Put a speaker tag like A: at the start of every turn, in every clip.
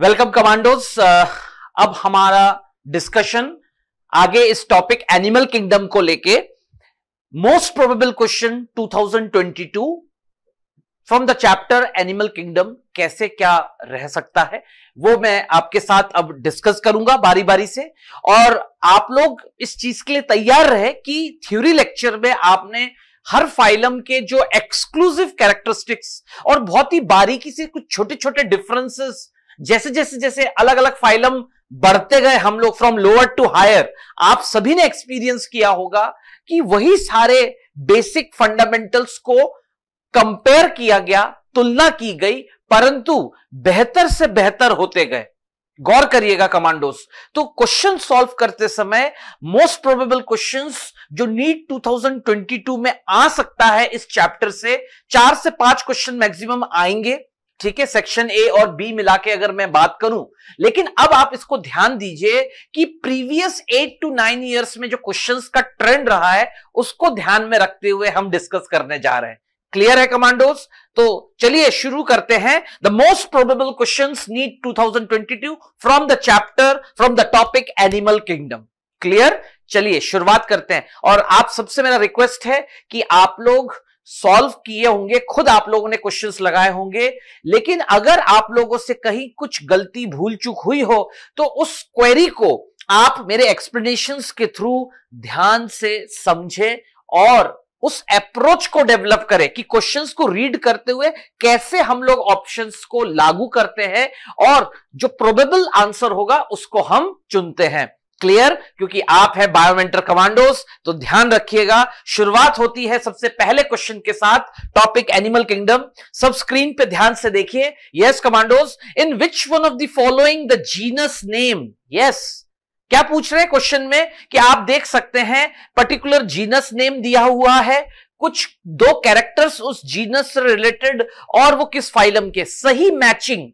A: Welcome commandos uh, अब हमारा discussion आगे इस टॉपिक एनिमल किंगडम को लेके most probable question 2022 from the chapter animal kingdom कैसे क्या रह सकता है वो मैं आपके साथ अब डिस्कस करूंगा बारी बारी से और आप लोग इस चीज के लिए तैयार रहे कि थ्योरी लेक्चर में आपने हर फाइलम के जो एक्सक्लूसिव कैरेक्टरिस्टिक्स और बहुत ही बारीकी से कुछ छोटे छोटे डिफरेंसेस जैसे जैसे जैसे अलग अलग फाइलम बढ़ते गए हम लोग फ्रॉम लोअर टू हायर आप सभी ने एक्सपीरियंस किया होगा कि वही सारे बेसिक फंडामेंटल्स को कंपेयर किया गया तुलना की गई परंतु बेहतर से बेहतर होते गए गौर करिएगा कमांडोस तो क्वेश्चन सॉल्व करते समय मोस्ट प्रोबेबल क्वेश्चंस जो नीट 2022 में आ सकता है इस चैप्टर से चार से पांच क्वेश्चन मैक्सिमम आएंगे ठीक है सेक्शन ए और बी मिला के अगर मैं बात करूं लेकिन अब आप इसको ध्यान दीजिए कि previous eight to nine years में जो क्वेश्चंस का ट्रेंड रहा है उसको ध्यान में रखते हुए हम डिस्कस करने जा रहे हैं क्लियर है कमांडोस तो चलिए शुरू करते हैं the most probable question NEET 2022 from the chapter from the topic animal kingdom clear चलिए शुरुआत करते हैं और आप सबसे मेरा रिक्वेस्ट है कि आप लोग सॉल्व किए होंगे खुद आप लोगों ने क्वेश्चंस लगाए होंगे लेकिन अगर आप लोगों से कहीं कुछ गलती भूल चूक हुई हो तो उस क्वेरी को आप मेरे एक्सप्लेनेशन के थ्रू ध्यान से समझें और उस अप्रोच को डेवलप करें कि क्वेश्चंस को रीड करते हुए कैसे हम लोग ऑप्शंस को लागू करते हैं और जो प्रोबेबल आंसर होगा उसको हम चुनते हैं क्लियर क्योंकि आप हैं बायोमेंटर कमांडोस तो ध्यान रखिएगा शुरुआत होती है सबसे पहले क्वेश्चन के साथ टॉपिक एनिमल किंगडम सब स्क्रीन पे ध्यान से देखिए yes commandos in which one of the following the genus name yes क्या पूछ रहे हैं क्वेश्चन में कि आप देख सकते हैं पर्टिकुलर जीनस नेम दिया हुआ है कुछ दो कैरेक्टर्स उस जीनस से रिलेटेड और वो किस फाइलम के सही मैचिंग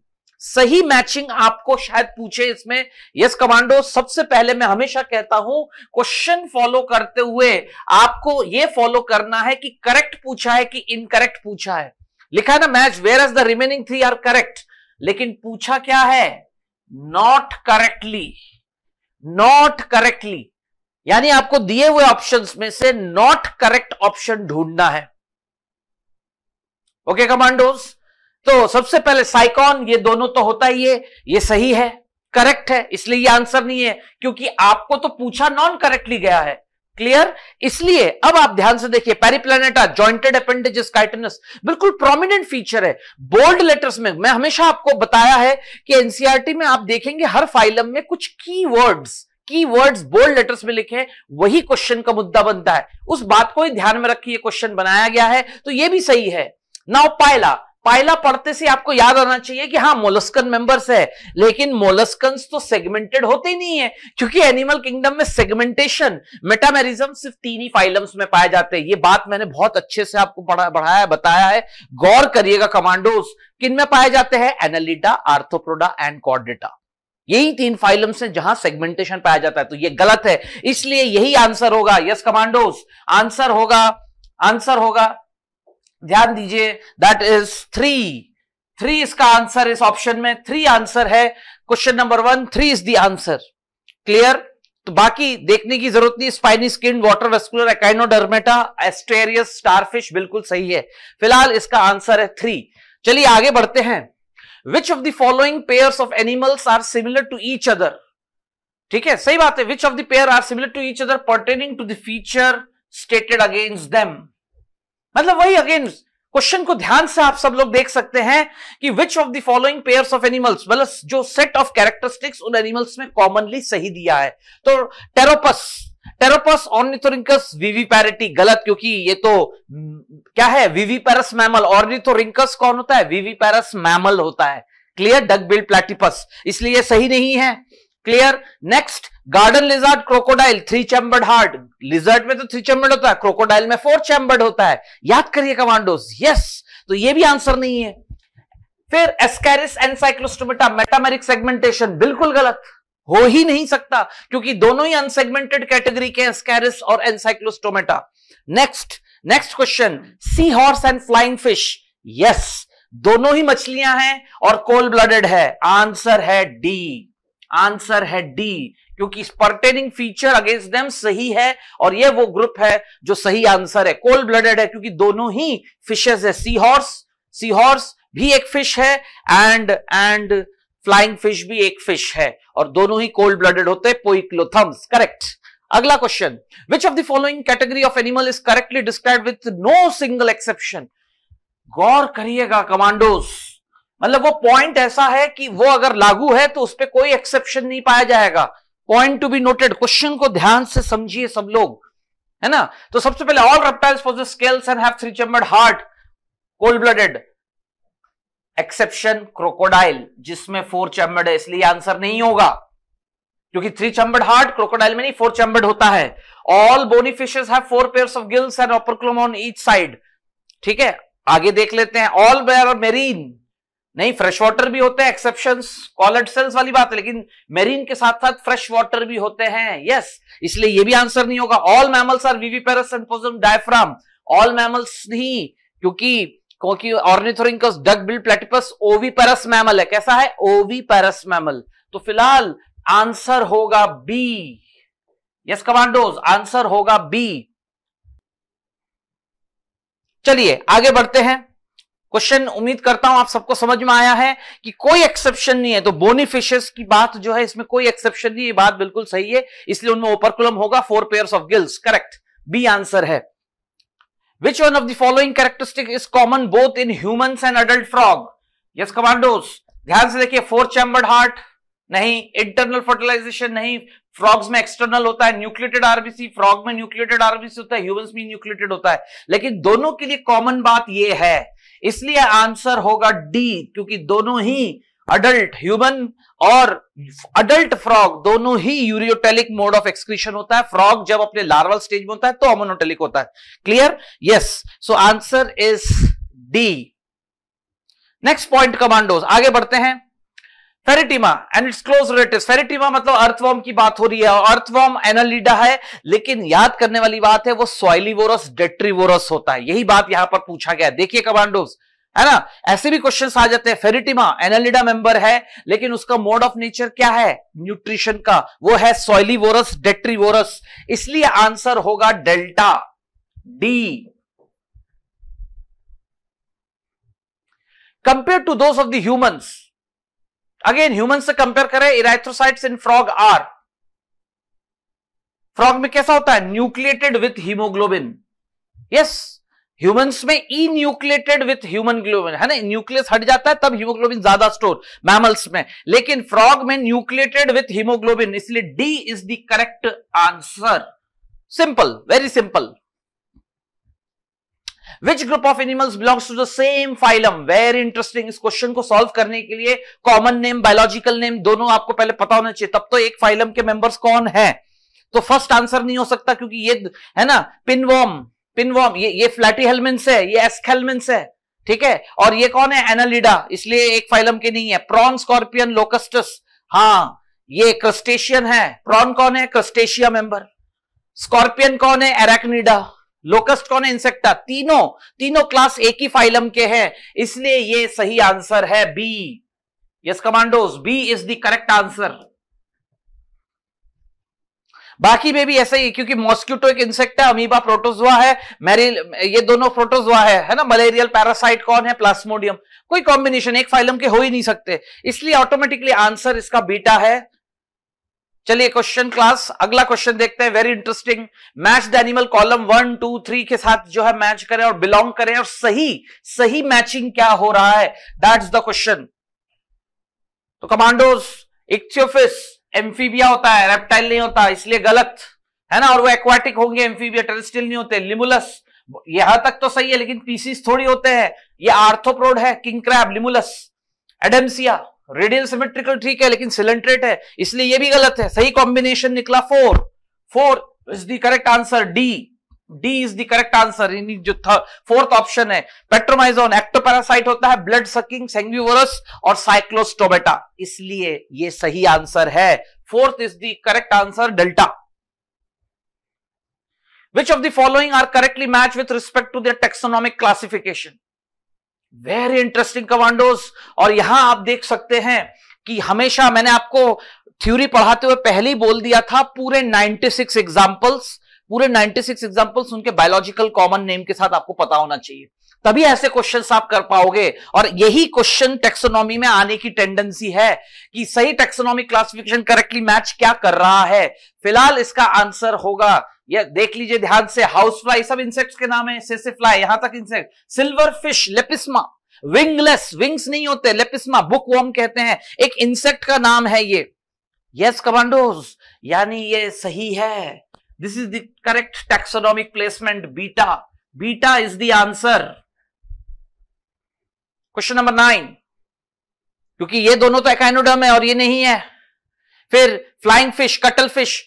A: सही मैचिंग आपको शायद पूछे इसमें यस कमांडो सबसे पहले मैं हमेशा कहता हूं क्वेश्चन फॉलो करते हुए आपको यह फॉलो करना है कि करेक्ट पूछा है कि इनकरेक्ट पूछा है लिखा है ना match whereas the remaining three are correct लेकिन पूछा क्या है नॉट करेक्टली नॉट करेक्टली यानी आपको दिए हुए ऑप्शंस में से नॉट करेक्ट ऑप्शन ढूंढना है ओके okay, कमांडोज तो सबसे पहले साइकॉन ये दोनों तो होता ही है ये सही है करेक्ट है इसलिए ये आंसर नहीं है क्योंकि आपको तो पूछा नॉन करेक्टली गया है क्लियर इसलिए अब आप ध्यान से देखिए पेरीप्लेनेटा जॉइंटेड अपेंडेजेस काइटनस बिल्कुल प्रोमिनेंट फीचर है बोल्ड लेटर्स में मैं हमेशा आपको बताया है कि एनसीईआरटी e में आप देखेंगे हर फाइलम में कुछ की वर्ड्स की वर्ड्स बोल्ड लेटर्स में लिखे हैं वही क्वेश्चन का मुद्दा बनता है उस बात को ही ध्यान में रखिए क्वेश्चन बनाया गया है तो ये भी सही है नाउ पायला पाइला पढ़ते से आपको याद आना चाहिए कि हाँ मोलस्कन मेंबर्स है लेकिन मोलस्कन तो सेगमेंटेड होते ही नहीं है क्योंकि एनिमल किंगडम में सेगमेंटेशन मेटामेरिज्म सिर्फ तीन ही फाइलम्स में पाए जाते हैं ये बात मैंने बहुत अच्छे से आपको बढ़ाया बताया है गौर करिएगा कमांडोस किन में पाए जाते हैं एनालिटा आर्थोप्रोडा एंड कॉर्डेटा यही तीन फाइलम से जहां सेगमेंटेशन पाया जाता है तो ये गलत है इसलिए यही आंसर होगा यस कमांडोस आंसर होगा आंसर होगा ध्यान दीजिए दैट इज थ्री थ्री इसका आंसर इस ऑप्शन में थ्री आंसर है question number one three is the answer clear तो बाकी देखने की जरूरत नहीं spiny skin water vascular Echinodermata Asterias starfish बिल्कुल सही है फिलहाल इसका आंसर है थ्री चलिए आगे बढ़ते हैं which of the following pair of animals are similar to each other ठीक है सही बात है which of the pair are similar to each other pertaining to the feature stated against them मतलब वही अगेन क्वेश्चन को ध्यान से आप सब लोग देख सकते हैं कि which of the following pairs of animals मतलब जो सेट ऑफ कैरेक्टरिस्टिक्स उन एनिमल्स में कॉमनली सही दिया है तो टेरोपस टेरोपस ऑर्निथोरिंकस विवीपैरिटी गलत क्योंकि ये तो क्या है विवीपैरस मैमल ऑर्निथोरिंकस कौन होता है विवीपैरस मैमल होता है क्लियर डग बिल्ड प्लेटिपस इसलिए सही नहीं है clear next garden lizard crocodile three chambered heart lizard में तो थ्री चैम्बर्ड होता है क्रोकोडाइल में फोर चैम्बर्ड होता है याद करिए कमांडोज यस तो ये भी आंसर नहीं है फिर एस्कैरिस एनसाइक्लोस्टोमेटा मेटामेरिक सेगमेंटेशन बिल्कुल गलत हो ही नहीं सकता क्योंकि दोनों ही अनसेगमेंटेड कैटेगरी के एस्कैरिस और Cyclostomata next next question sea horse and flying fish yes दोनों ही मछलियां हैं और कोल्ड ब्लडेड है आंसर है डी आंसर है डी क्योंकि स्पर्टेनिंग फीचर अगेंस्ट देम सही है और यह वो ग्रुप है जो सही आंसर है कोल्ड ब्लडेड है क्योंकि दोनों ही फिशेस है सी हॉर्स सी हॉर्स भी एक फिश है एंड एंड फ्लाइंग फिश भी एक फिश है और दोनों ही कोल्ड ब्लडेड होते हैं पोइक्लोथम्स करेक्ट अगला question which of the following category of animal is correctly describe with no single exception गौर करिएगा कमांडोज मतलब वो पॉइंट ऐसा है कि वो अगर लागू है तो उस पर कोई एक्सेप्शन नहीं पाया जाएगा point to be noted question को ध्यान से समझिए सब लोग है ना तो सबसे पहले all reptiles possess scales and have three chambered heart cold blooded exception crocodile जिसमें फोर चैम्बर्ड है इसलिए आंसर नहीं होगा क्योंकि थ्री चैम्बर्ड हार्ट क्रोकोडाइल में नहीं फोर चैम्बर्ड होता है all bony fishes have four pairs of gills and operculum on each side ठीक है आगे देख लेते हैं ऑल बेयर मेरीन नहीं फ्रेश वाटर भी होते हैं एक्सेप्शन कॉलर्ड सेल्स वाली बात है लेकिन मेरीन के साथ साथ फ्रेश वाटर भी होते हैं यस yes, इसलिए ये भी आंसर नहीं होगा all mammals are viviparous possess diaphragm all mammals नहीं क्योंकि क्योंकि Ornithorhynchus duck bill platypus oviparous mammal है कैसा है ओवीपेरस मैमल तो फिलहाल आंसर होगा बी यस कमांडोज आंसर होगा बी चलिए आगे बढ़ते हैं क्वेश्चन उम्मीद करता हूं आप सबको समझ में आया है कि कोई एक्सेप्शन नहीं है तो बोनीफिशस की बात जो है इसमें कोई एक्सेप्शन नहीं ये बात बिल्कुल सही है इसलिए उनमें ओपरकुलम होगा four pair of gills correct B answer है which one of the following characteristic is common both in human and adult frog yes commandos ध्यान से देखिए फोर चैम्बर्ड हार्ट नहीं इंटरनल फर्टिलाइजेशन नहीं फ्रॉग्स में एक्सटर्नल होता है न्यूक्लिएटेड आरबीसी फ्रॉग में न्यूक्लिएटेड आरबीसी होता है ह्यूमंस में न्यूक्लिएटेड होता है लेकिन दोनों के लिए कॉमन बात यह है इसलिए आंसर होगा डी क्योंकि दोनों ही अडल्ट ह्यूमन और अडल्ट फ्रॉग दोनों ही यूरियोटेलिक मोड ऑफ एक्सक्रीशन होता है फ्रॉग जब अपने लार्वल स्टेज में होता है तो अमोनोटेलिक होता है clear yes so answer is D next point commandos आगे बढ़ते हैं Pheretima and its close relative Pheretima मतलब अर्थवॉर्म की बात हो रही है अर्थवॉर्म एनालिडा है लेकिन याद करने वाली बात है वो सोइलीवोरस डेट्रीवोरस होता है यही बात यहां पर पूछा गया देखिए कमांडोज है ना ऐसे भी क्वेश्चन आ जाते हैं फेरिटिमा एनालिडा मेंबर है लेकिन उसका मोड ऑफ नेचर क्या है न्यूट्रिशन का वो है सॉइलिवोरस डेट्रीवोरस इसलिए आंसर होगा delta D compare to those of the humans again human से कंपेयर करें erythrocytes in frog are frog में कैसा होता है nucleated with haemoglobin yes humans में enucleated with haemoglobin है ना न्यूक्लियस हट जाता है तब हीमोग्लोबिन ज्यादा स्टोर मैमल्स में लेकिन फ्रॉग में न्यूक्लिएटेड विथ हीमोग्लोबिन इसलिए D is the correct answer simple very simple which group of animals belongs to the same phylum very interesting इस क्वेश्चन को सॉल्व करने के लिए कॉमन नेम बायोलॉजिकल नेम दोनों आपको पहले पता होना चाहिए तब तो एक फाइलम के मेंबर्स कौन है तो फर्स्ट आंसर नहीं हो सकता क्योंकि ये है ना पिनवॉम पिनवॉम ये ये फ्लैटी हेलमेंट्स है ये एस्क हेलमेंट्स है ठीक है और ये कौन है एनालिडा इसलिए एक फाइलम के नहीं है प्रॉन स्कॉर्पियन लोकस्टस हाँ ये क्रस्टेशियन है प्रॉन कौन है क्रस्टेशिया मेंबर स्कॉर्पियन कौन है एरेक्निडा लोकस्ट कौन है इंसेक्टा तीनों तीनों क्लास एक ही फाइलम के हैं इसलिए ये सही आंसर है B yes commandos B is the correct answer बाकी में भी ऐसा ही क्योंकि मॉस्क्यूटो एक इंसेक्ट है अमीबा प्रोटोजोआ है मैरिल ये दोनों प्रोटोजोआ है है ना मलेरियल पैरासाइट कौन है प्लास्मोडियम कोई कॉम्बिनेशन एक फाइलम के हो ही नहीं सकते इसलिए ऑटोमेटिकली आंसर इसका बीटा है चलिए क्वेश्चन क्लास अगला क्वेश्चन देखते हैं very interesting match the animal column one two three के साथ जो है मैच करें और बिलोंग करें और सही सही मैचिंग क्या हो रहा है दैट्स द क्वेश्चन तो कमांडोज इक्थियोफिस एम्फीबिया होता है रेप्टाइल नहीं होता इसलिए गलत है ना और वो एक्वाटिक होंगे एम्फीबिया टेरिस्टिल नहीं होते लिमुलस यहां तक तो सही है लेकिन पीसीस थोड़ी होते हैं ये आर्थोप्रोड है king crab Limulus Adamsia radial symmetrical ठीक है लेकिन सिलेंट्रेट है इसलिए ये भी गलत है सही कॉम्बिनेशन निकला four four is the correct answer D D is the correct answer यानी जो फोर्थ ऑप्शन है पेट्रोमाइजोन एक्टोपैरासाइट होता है ब्लड सकिंग सेंग्यूवरस और साइक्लोस्टोमेटा इसलिए ये सही आंसर है fourth is the correct answer delta which of the following are correctly match with respect to the taxonomic classification very interesting commandos और यहां आप देख सकते हैं कि हमेशा मैंने आपको थ्योरी पढ़ाते हुए पहले ही बोल दिया था पूरे 96 एग्जाम्पल्स पूरे 96 एग्जाम्पल्स उनके बायोलॉजिकल कॉमन नेम के साथ आपको पता होना चाहिए तभी ऐसे क्वेश्चंस आप कर पाओगे और यही क्वेश्चन टेक्सोनॉमी में आने की टेंडेंसी है कि सही टेक्सोनॉमी क्लासिफिकेशन करेक्टली मैच क्या कर रहा है फिलहाल इसका आंसर होगा ये देख लीजिए ध्यान से हाउस फ्लाई सब इंसेक्ट्स के नाम है सेसे फ्लाई यहां तक insect silver fish Lepisma wingless wings नहीं होते लेपिस्मा बुक वॉर्म कहते हैं एक इंसेक्ट का नाम है ये यस कमांडोज यानी ये सही है this is the correct taxonomic placement beta beta is the answer question number nine क्योंकि ये दोनों तो एकाइनोडम है और ये नहीं है फिर फ्लाइंग फिश कटल फिश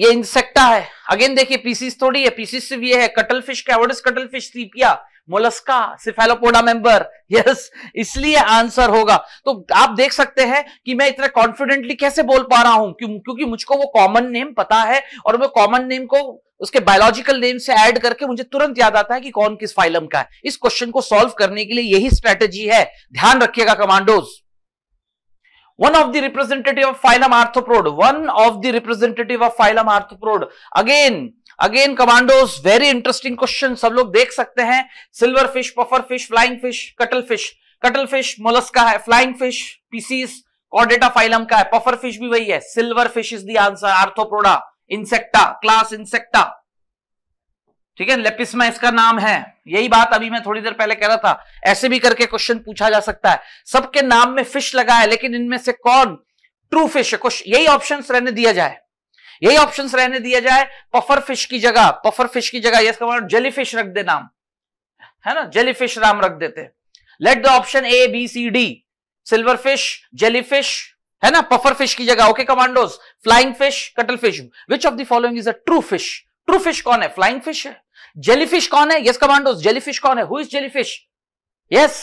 A: ये इंसेक्टा है अगेन देखिए पीसीस थोड़ी है पीसीस से भी है कटल फिश क्या word is cuttle fish Sepia Mollusca Cephalopoda member yes इसलिए आंसर होगा तो आप देख सकते हैं कि मैं इतना कॉन्फिडेंटली कैसे बोल पा रहा हूं क्यों क्योंकि मुझको वो कॉमन नेम पता है और वो कॉमन नेम को उसके बायोलॉजिकल नेम से ऐड करके मुझे तुरंत याद आता है कि कौन किस फाइलम का है इस क्वेश्चन को सॉल्व करने के लिए यही स्ट्रेटेजी है ध्यान रखिएगा commandos one of the representative of phylum arthropoda one of the representative of phylum arthropoda again again commandos very interesting question सब लोग देख सकते हैं silver fish puffer fish flying fish cuttle fish cuttle fish Mollusca है flying fish Pisces कॉडेटा phylum का है puffer fish भी वही है silver fish is the answer Arthropoda Insecta class Insecta ठीक है लेपिस्मा इसका नाम है यही बात अभी मैं थोड़ी देर पहले कह रहा था ऐसे भी करके क्वेश्चन पूछा जा सकता है सबके नाम में फिश लगा है लेकिन इनमें से कौन ट्रू फिश है यही ऑप्शन रहने दिया जाए यही ऑप्शन रहने दिया जाए पफर फिश की जगह पफर फिश की जगह इसका जेली मतलब फिश रख दे नाम है ना जेली फिश नाम रख देते let the option A B C D silver fish jelly fish है ना पफर फिश की जगह okay commandos flying fish cuttle fish which of the following is a true fish true fish कौन है flying fish है jellyfish कौन है yes commandos jellyfish कौन है who is jellyfish yes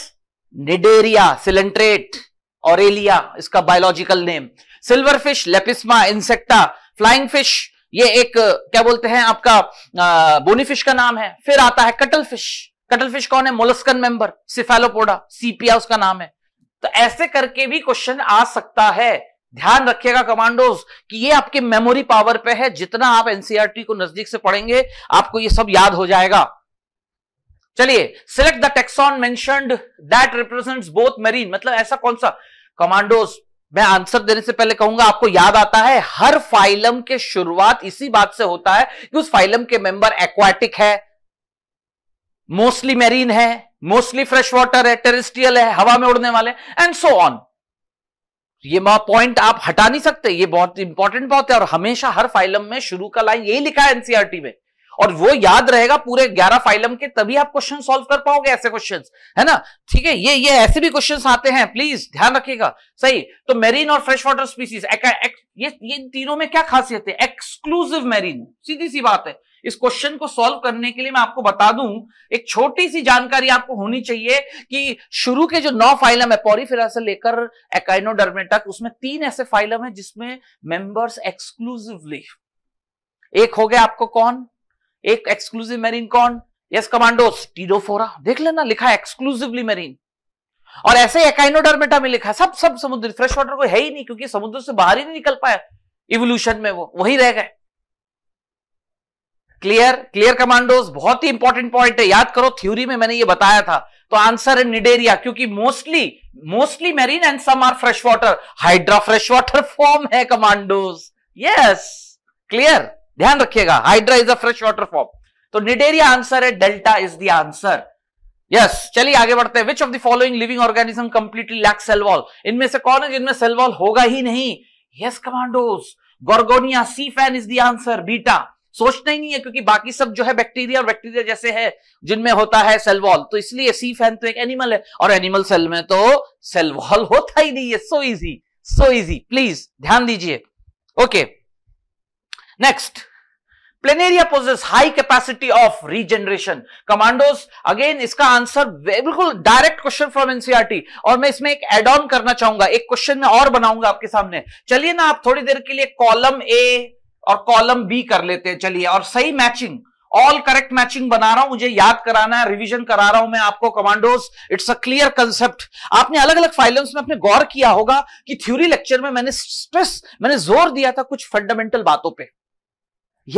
A: Cnidaria coelenterate Aurelia इसका biological name silver fish Lepisma Insecta flying fish ये एक क्या बोलते हैं आपका बोनीफिश का नाम है फिर आता है कटल फिश कटल फिश कौन है मोलस्कन मेंबर सिफेलोपोडा सीपिया उसका नाम है तो ऐसे करके भी क्वेश्चन आ सकता है ध्यान रखिएगा कमांडोज कि ये आपके मेमोरी पावर पे है जितना आप एनसीआरटी e को नजदीक से पढ़ेंगे आपको ये सब याद हो जाएगा चलिए select the taxon mentioned that represents both marine मतलब ऐसा कौन सा कमांडोज मैं आंसर देने से पहले कहूंगा आपको याद आता है हर फाइलम के शुरुआत इसी बात से होता है कि उस फाइलम के मेंबर एक्वाटिक है मोस्टली मेरीन है मोस्टली फ्रेश वाटर है टेरिस्टियल है हवा में उड़ने वाले एंड सो ऑन ये पॉइंट आप हटा नहीं सकते ये बहुत इंपॉर्टेंट बात है और हमेशा हर फाइलम में शुरू का लाइन यही लिखा है एनसीआरटी e में और वो याद रहेगा पूरे ग्यारह फाइलम के तभी आप क्वेश्चन सॉल्व कर पाओगे ऐसे क्वेश्चन है ना ठीक है ये ये ऐसे भी क्वेश्चन आते हैं प्लीज ध्यान रखिएगा सही तो मेरीन और फ्रेश वाटर स्पीसीज ये ये तीनों में क्या खासियत है एक्सक्लूसिव मेरीन सीधी सी बात है इस क्वेश्चन को सॉल्व करने के लिए मैं आपको बता दूं एक छोटी सी जानकारी आपको होनी चाहिए कि शुरू के जो नौ फाइलम है पॉरीफिरा से लेकर एकाइनोडर्मे तक उसमें तीन ऐसे फाइलम है जिसमें मेंबर्स एक्सक्लूसिवली एक हो गया आपको कौन एक एक्सक्लूसिव मेरीन कौन यस कमांडोस टीडोफोरा देख लेना लिखा एक्सक्लूसिवली मेरीन और ऐसे एकाइनोडर्मेटा में लिखा सब सब समुद्र फ्रेश वाटर को है ही नहीं क्योंकि समुद्र से बाहर ही नहीं निकल पाया इवोल्यूशन में वो वही रह गए क्लियर क्लियर कमांडोज बहुत ही इंपॉर्टेंट पॉइंट है याद करो थ्योरी में मैंने ये बताया था तो आंसर है निडेरिया क्योंकि mostly mostly marine and some are fresh water Hydra fresh water form है कमांडोज यस क्लियर ध्यान रखिएगा Hydra is a fresh water form तो निडेरिया आंसर है delta is the answer yes चलिए आगे बढ़ते हैं which of the following living organism completely lack cell wall इनमें से कौन है जिनमें सेलवॉल होगा ही नहीं yes commandos Gorgonia sea fan is the answer beta सोचना ही नहीं है क्योंकि बाकी सब जो है बैक्टीरिया और बैक्टीरिया जैसे है जिनमें होता है सेलवॉल तो इसलिए सी फैन तो एक एनिमल है और एनिमल सेल में तो सेलवॉल होता ही नहीं है so easy so easy please ध्यान दीजिए okay next planaria possesses high capacity of regeneration commandos again इसका आंसर बिल्कुल डायरेक्ट क्वेश्चन फ्रॉम एनसीआरटी और मैं इसमें एक एड ऑन करना चाहूंगा एक क्वेश्चन में और बनाऊंगा आपके सामने चलिए ना आप थोड़ी देर के लिए कॉलम ए और कॉलम बी कर लेते हैं चलिए और सही मैचिंग ऑल करेक्ट मैचिंग बना रहा हूं मुझे याद कराना है रिवीजन करा रहा हूं मैं आपको commandos it's a clear concept आपने अलग अलग फाइलम्स में आपने गौर किया होगा कि थ्योरी लेक्चर में मैंने स्ट्रेस मैंने जोर दिया था कुछ फंडामेंटल बातों पर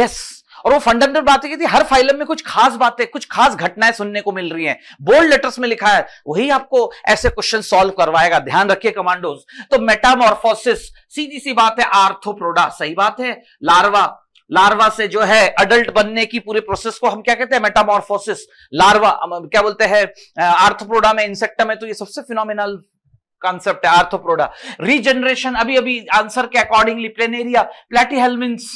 A: यस yes, और वो फंडामेंटल बातें की थी हर फाइलम में कुछ खास बातें कुछ खास घटनाएं सुनने को मिल रही हैं बोल्ड लेटर्स में लिखा है वही आपको ऐसे क्वेश्चन सॉल्व करवाएगा ध्यान रखिए कमांडोज तो मेटामॉर्फोसिस सीधी सी बात है आर्थोप्रोडा सही बात है लार्वा लार्वा से जो है अडल्ट बनने की पूरे प्रोसेस को हम क्या कहते हैं मेटामोरफोसिस लार्वा क्या बोलते हैं आर्थोप्रोडा में इंसेक्टा में तो ये सबसे फिनोमिनल कॉन्सेप्ट है आर्थोप्रोडा रीजनरेशन अभी अभी आंसर के अकॉर्डिंगली प्लेनेरिया प्लेटीहेलमिन्स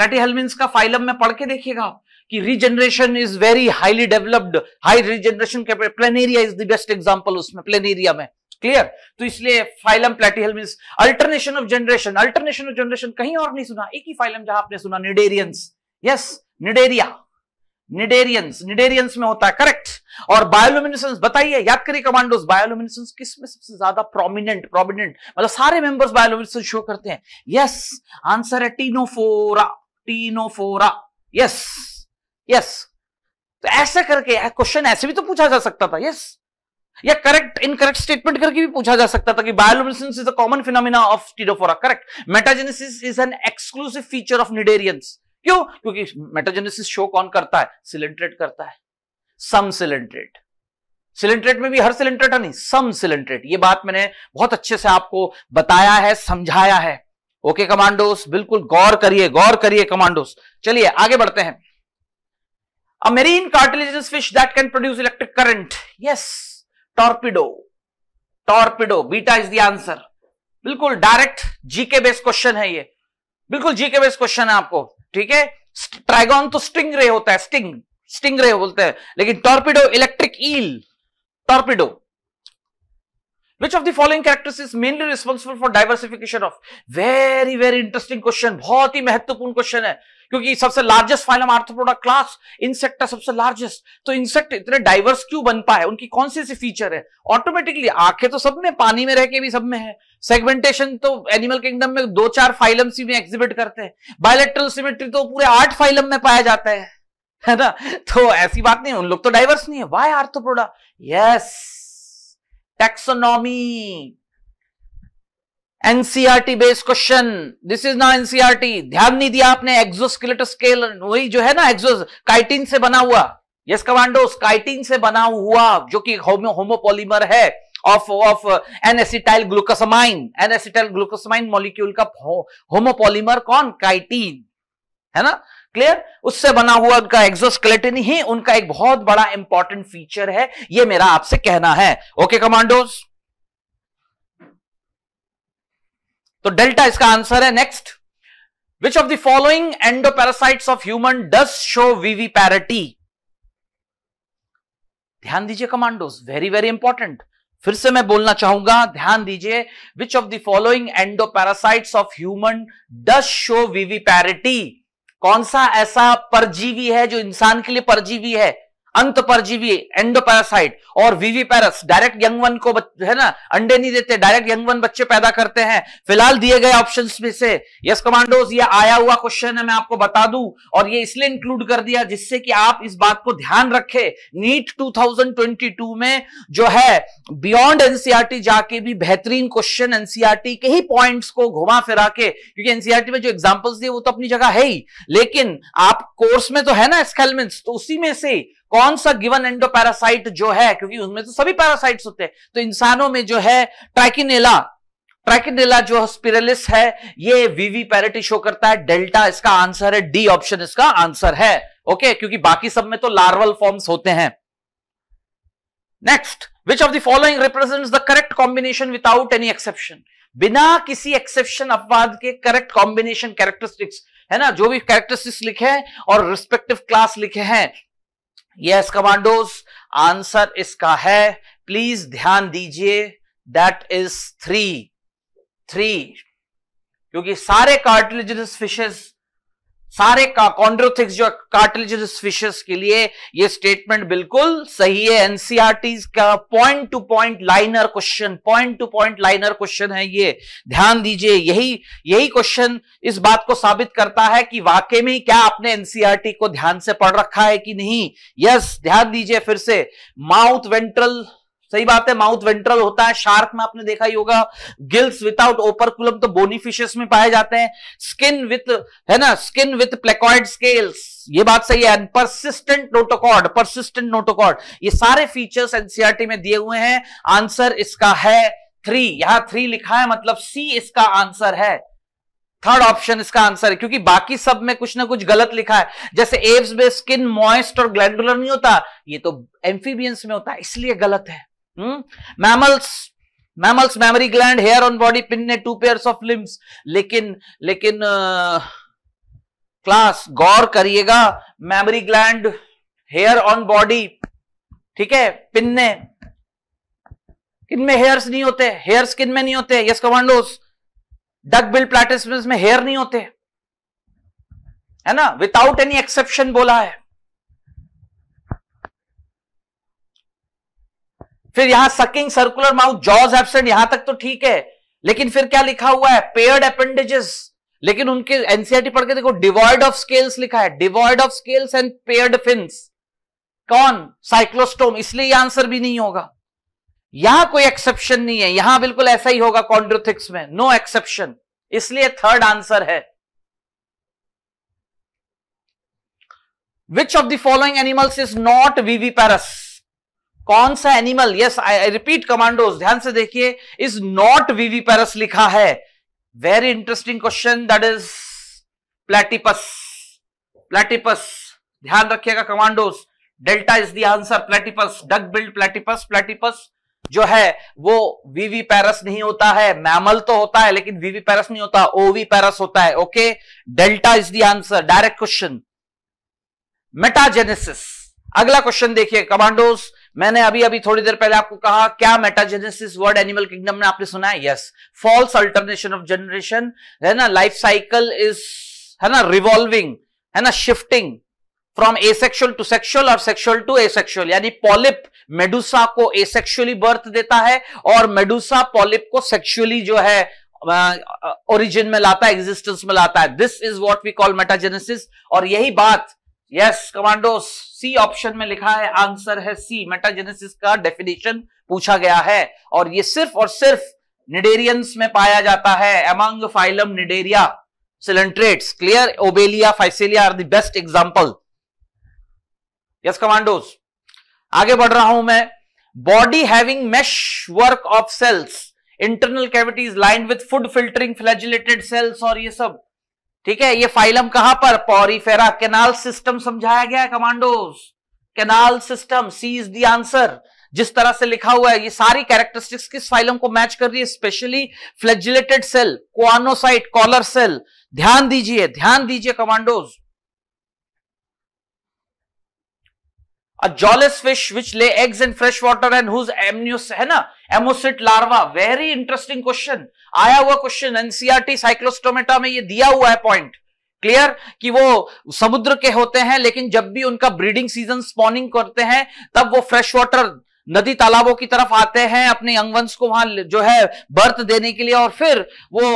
A: ग्रेटेहेलमिन्स का फाइलम में पढ़ के देखिएगा कि regeneration is very highly developed high regeneration planaria is the best example उसमें प्लेनेरिया में क्लियर तो इसलिए phylum platyhelminthes alternation of generation alternation of generation कहीं और नहीं सुना एक ही फाइलम जहां आपने सुना cnidarians yes cnidaria cnidarians cnidarians में होता है करेक्ट और बायोलुमिनेसेंस बताइए याद करिए कमांडोस बायोलुमिनेसेंस किस में सबसे ज्यादा प्रोमिनेंट प्रोमिनेंट मतलब सारे मेंबर्स बायोलुमिनेसेंस शो करते हैं यस आंसर है टीनोफोरा एक्टिनोफोरा यस यस तो ऐसे करके क्वेश्चन ऐसे भी तो पूछा जा सकता था यस या करेक्ट इनकरेक्ट स्टेटमेंट करके भी पूछा जा सकता था कि bioluminescence is a common phenomena of ctenophora correct metagenesis is an exclusive feature of cnidarians क्यों क्योंकि मेटाजेनेसिस शो कौन करता है सिलेंट्रेट करता है सम सिलेंट्रेट सिलेंट्रेट में भी हर सिलेंट्रेट है नहीं सम सिलेंट्रेट ये बात मैंने बहुत अच्छे से आपको बताया है समझाया है ओके कमांडोस बिल्कुल गौर करिए गौर करिए कमांडोस चलिए आगे बढ़ते हैं a marine cartilaginous fish that can produce electric current yes torpedo torpedo beta is the answer बिल्कुल डायरेक्ट जीके बेस्ड क्वेश्चन है ये बिल्कुल जीके बेस्ड क्वेश्चन है आपको ठीक है ट्राइगॉन तो स्टिंग रे होता है स्टिंग स्टिंग रे बोलते हैं लेकिन torpedo electric eel torpedo Which of the following characters is mainly responsible for diversification of? Very, very interesting question. बहुत ही महत्वपूर्ण क्वेश्चन है क्योंकि सबसे largest phylum arthropoda class insect है सबसे लार्जेस्ट तो इंसेक्ट इतने डाइवर्स क्यों बन पाए उनकी कौन सी सी फीचर है ऑटोमेटिकली आंखें तो सब में पानी में रह के भी सब में है सेगमेंटेशन तो एनिमल किंगडम में दो चार फाइलम्स सी में एग्जिबिट करते हैं बायोलेट्रल सिमेट्री तो पूरे आठ फाइलम में पाया जाता है है ना तो ऐसी बात नहीं उन लोग तो डाइवर्स नहीं है why arthropoda yes taxonomy NCERT based question this is ना एनसीआरटी ध्यान नहीं दिया आपने एक्सोस्केलेटल स्केल वही जो है ना एक्सोस काइटिन से बना हुआ यस कमांडोस काइटिन से बना हुआ जो कि होमो होमोपोलीमर है of of N acetyl glucosamine N acetyl glucosamine molecule का होमोपॉलीमर कौन काइटिन है ना क्लियर उससे बना हुआ उनका एक्सोस्केलेटन ही उनका एक बहुत बड़ा इंपॉर्टेंट फीचर है यह मेरा आपसे कहना है ओके कमांडोज तो डेल्टा इसका आंसर है next which of the following endoparasites of human does show viviparity ध्यान दीजिए कमांडोज वेरी वेरी इंपॉर्टेंट फिर से मैं बोलना चाहूंगा ध्यान दीजिए which of the following endoparasites of human does show viviparity कौन सा ऐसा परजीवी है जो इंसान के लिए परजीवी है अंत परजीवी एंडो पैरासाइट और viviparous direct young one को है ना अंडे नहीं देते डायरेक्ट यंग वन बच्चे पैदा करते हैं फिलहाल दिए गए ऑप्शंस में से यस कमांडोज ये आया हुआ क्वेश्चन है मैं आपको बता दूं और ये इसलिए इंक्लूड कर दिया जिससे कि आप इस बात को ध्यान रखें नीट 2022 में जो है बियॉन्ड एनसीआरटी e जाके भी बेहतरीन क्वेश्चन एनसीआरटी e के ही पॉइंट्स को घुमा फिरा के क्योंकि एनसीआरटी e में जो एग्जाम्पल्स दिए वो तो अपनी जगह है ही लेकिन आप कोर्स में तो है ना एक्सकेलमेंट तो उसी में से कौन सा गिवन एंडोपैरासाइट जो है क्योंकि उसमें तो सभी पैरासाइट्स होते हैं तो इंसानों में जो है ट्रैकिनेला ट्रैकिनेला जो स्पिरलिस है ये वीवी पैरिटी शो करता है डेल्टा इसका आंसर है डी ऑप्शन इसका आंसर है ओके क्योंकि बाकी सब में तो लार्वल फॉर्म्स होते हैं next which of the following represents the correct combination without any exception बिना किसी एक्सेप्शन अपवाद के करेक्ट कॉम्बिनेशन कैरेक्टरिस्टिक्स है ना जो भी कैरेक्टरिस्टिक्स लिखे हैं और रिस्पेक्टिव क्लास लिखे हैं यस कमांडोस आंसर इसका है प्लीज ध्यान दीजिए दैट इज थ्री थ्री क्योंकि सारे कार्टिलेजनस फिशेस सारे कॉन्ड्रोथिक्स जो कार्टिलेज फिशेस के लिए ये स्टेटमेंट बिल्कुल सही है एनसीआरटी e का point to point liner question point to point liner question है ये ध्यान दीजिए यही यही क्वेश्चन इस बात को साबित करता है कि वाकई में क्या आपने एनसीआरटी e को ध्यान से पढ़ रखा है कि नहीं यस ध्यान दीजिए फिर से माउथ वेंट्रल सही बात है माउथ वेंट्रल होता है शार्क में आपने देखा ही होगा गिल्स विदाउट ओपरकुलम तो बोनी में पाए जाते हैं स्किन विथ है ना स्किन विथ प्लेकॉइड स्केल्स ये बात सही है परसिस्टेंट नोटोकॉर्ड परसिस्टेंट नोटोकॉर्ड ये सारे फीचर्स एनसीआरटी e में दिए हुए हैं आंसर इसका है थ्री यहां थ्री लिखा है मतलब सी इसका आंसर है थर्ड ऑप्शन इसका आंसर है क्योंकि बाकी सब में कुछ ना कुछ गलत लिखा है जैसे एव्स में स्किन मॉइस्ट और ग्लैंडुलर नहीं होता ये तो एम्फीबियंस में होता है इसलिए गलत है mammals mammals mammary gland hair on body pinna two pairs of limbs लेकिन लेकिन क्लास uh, गौर करिएगा mammary gland hair on body ठीक है पिन्ने किन में हेयर्स नहीं होते हेयर्स किन में नहीं होते yes commandos duck bill platypus में हेयर नहीं होते है ना विदाउट एनी एक्सेप्शन बोला है फिर यहां sucking circular mouth jaws absent यहां तक तो ठीक है लेकिन फिर क्या लिखा हुआ है पेयर्ड अपेंडेजेस लेकिन उनके एनसीआरटी e पढ़ के देखो डिवॉइड ऑफ स्केल्स लिखा है devoid of scales and paired fins कौन साइक्लोस्टोम इसलिए आंसर भी नहीं होगा यहां कोई एक्सेप्शन नहीं है यहां बिल्कुल ऐसा ही होगा कॉन्ड्रोथिक्स में नो एक्सेप्शन इसलिए थर्ड आंसर है which of the following animals is not viviparous कौन सा animal yes I repeat commandos ध्यान से देखिए इज नॉट वीवीपेरस लिखा है very interesting question that is platypus platypus ध्यान रखिएगा commandos delta is the answer platypus duck billed platypus platypus जो है वो वीवी पैरस नहीं होता है मैमल तो होता है लेकिन वीवी पैरस नहीं होता ओवी पैरस होता है okay delta is the answer direct question metagenesis अगला क्वेश्चन देखिए कमांडोज मैंने अभी अभी थोड़ी देर पहले आपको कहा क्या मेटाजेनेसिस वर्ड एनिमल किंगडम में आपने सुना है yes false alternation of generation है ना लाइफ साइकिल इज है ना रिवॉल्विंग है ना shifting from asexual to sexual और सेक्सुअल टू एसेक्सुअल यानी पॉलिप मेडुसा को एसेक्सुअली बर्थ देता है और मेडुसा पॉलिप को सेक्सुअली जो है ओरिजिन में लाता है एग्जिस्टेंस में लाता है this is what we call metagenesis और यही बात यस कमांडो सी ऑप्शन में लिखा है आंसर है सी मेटाजेनेसिस का डेफिनेशन पूछा गया है और ये सिर्फ और सिर्फ निडेरियंस में पाया जाता है among phylum cnidaria coelenterates clear obelia physalia are the best example yes commandos आगे बढ़ रहा हूं मैं body having mesh work of cells internal cavities line with food filtering flagellated cells और ये सब ठीक है ये फाइलम कहां पर पॉरीफेरा कैनाल सिस्टम समझाया गया है commandos canal system C is the answer जिस तरह से लिखा हुआ है ये सारी कैरेक्टरिस्टिक्स किस फाइलम को मैच कर रही है specially flagellated cell choanocyte collar cell ध्यान दीजिए ध्यान दीजिए commandos a jawless fish which lay eggs in fresh water and whose amnios है ना ammocoete larva very interesting question आया हुआ क्वेश्चन एनसीआरटी साइक्लोस्टोमेटा में ये दिया हुआ है पॉइंट क्लियर कि वो समुद्र के होते हैं लेकिन जब भी उनका ब्रीडिंग सीजन स्पॉनिंग करते हैं तब वो फ्रेश वाटर नदी तालाबों की तरफ आते हैं अपने अंगवंश को वहां जो है बर्थ देने के लिए और फिर वो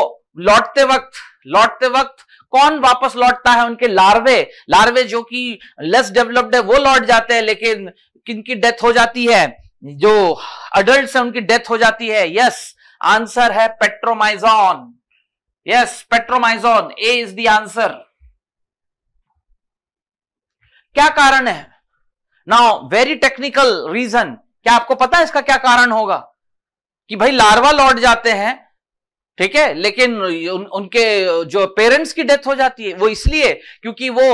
A: लौटते वक्त लौटते वक्त कौन वापस लौटता है उनके लार्वे लार्वे जो कि लेस डेवलप्ड है वो लौट जाते हैं लेकिन किनकी डेथ हो जाती है जो अडल्ट है उनकी डेथ हो जाती है यस आंसर है petromyzon yes petromyzon A is the answer क्या कारण है नाउ वेरी टेक्निकल रीजन क्या आपको पता है इसका क्या कारण होगा कि भाई लार्वा लौट जाते हैं ठीक है लेकिन उन, उनके जो पेरेंट्स की डेथ हो जाती है वो इसलिए क्योंकि वो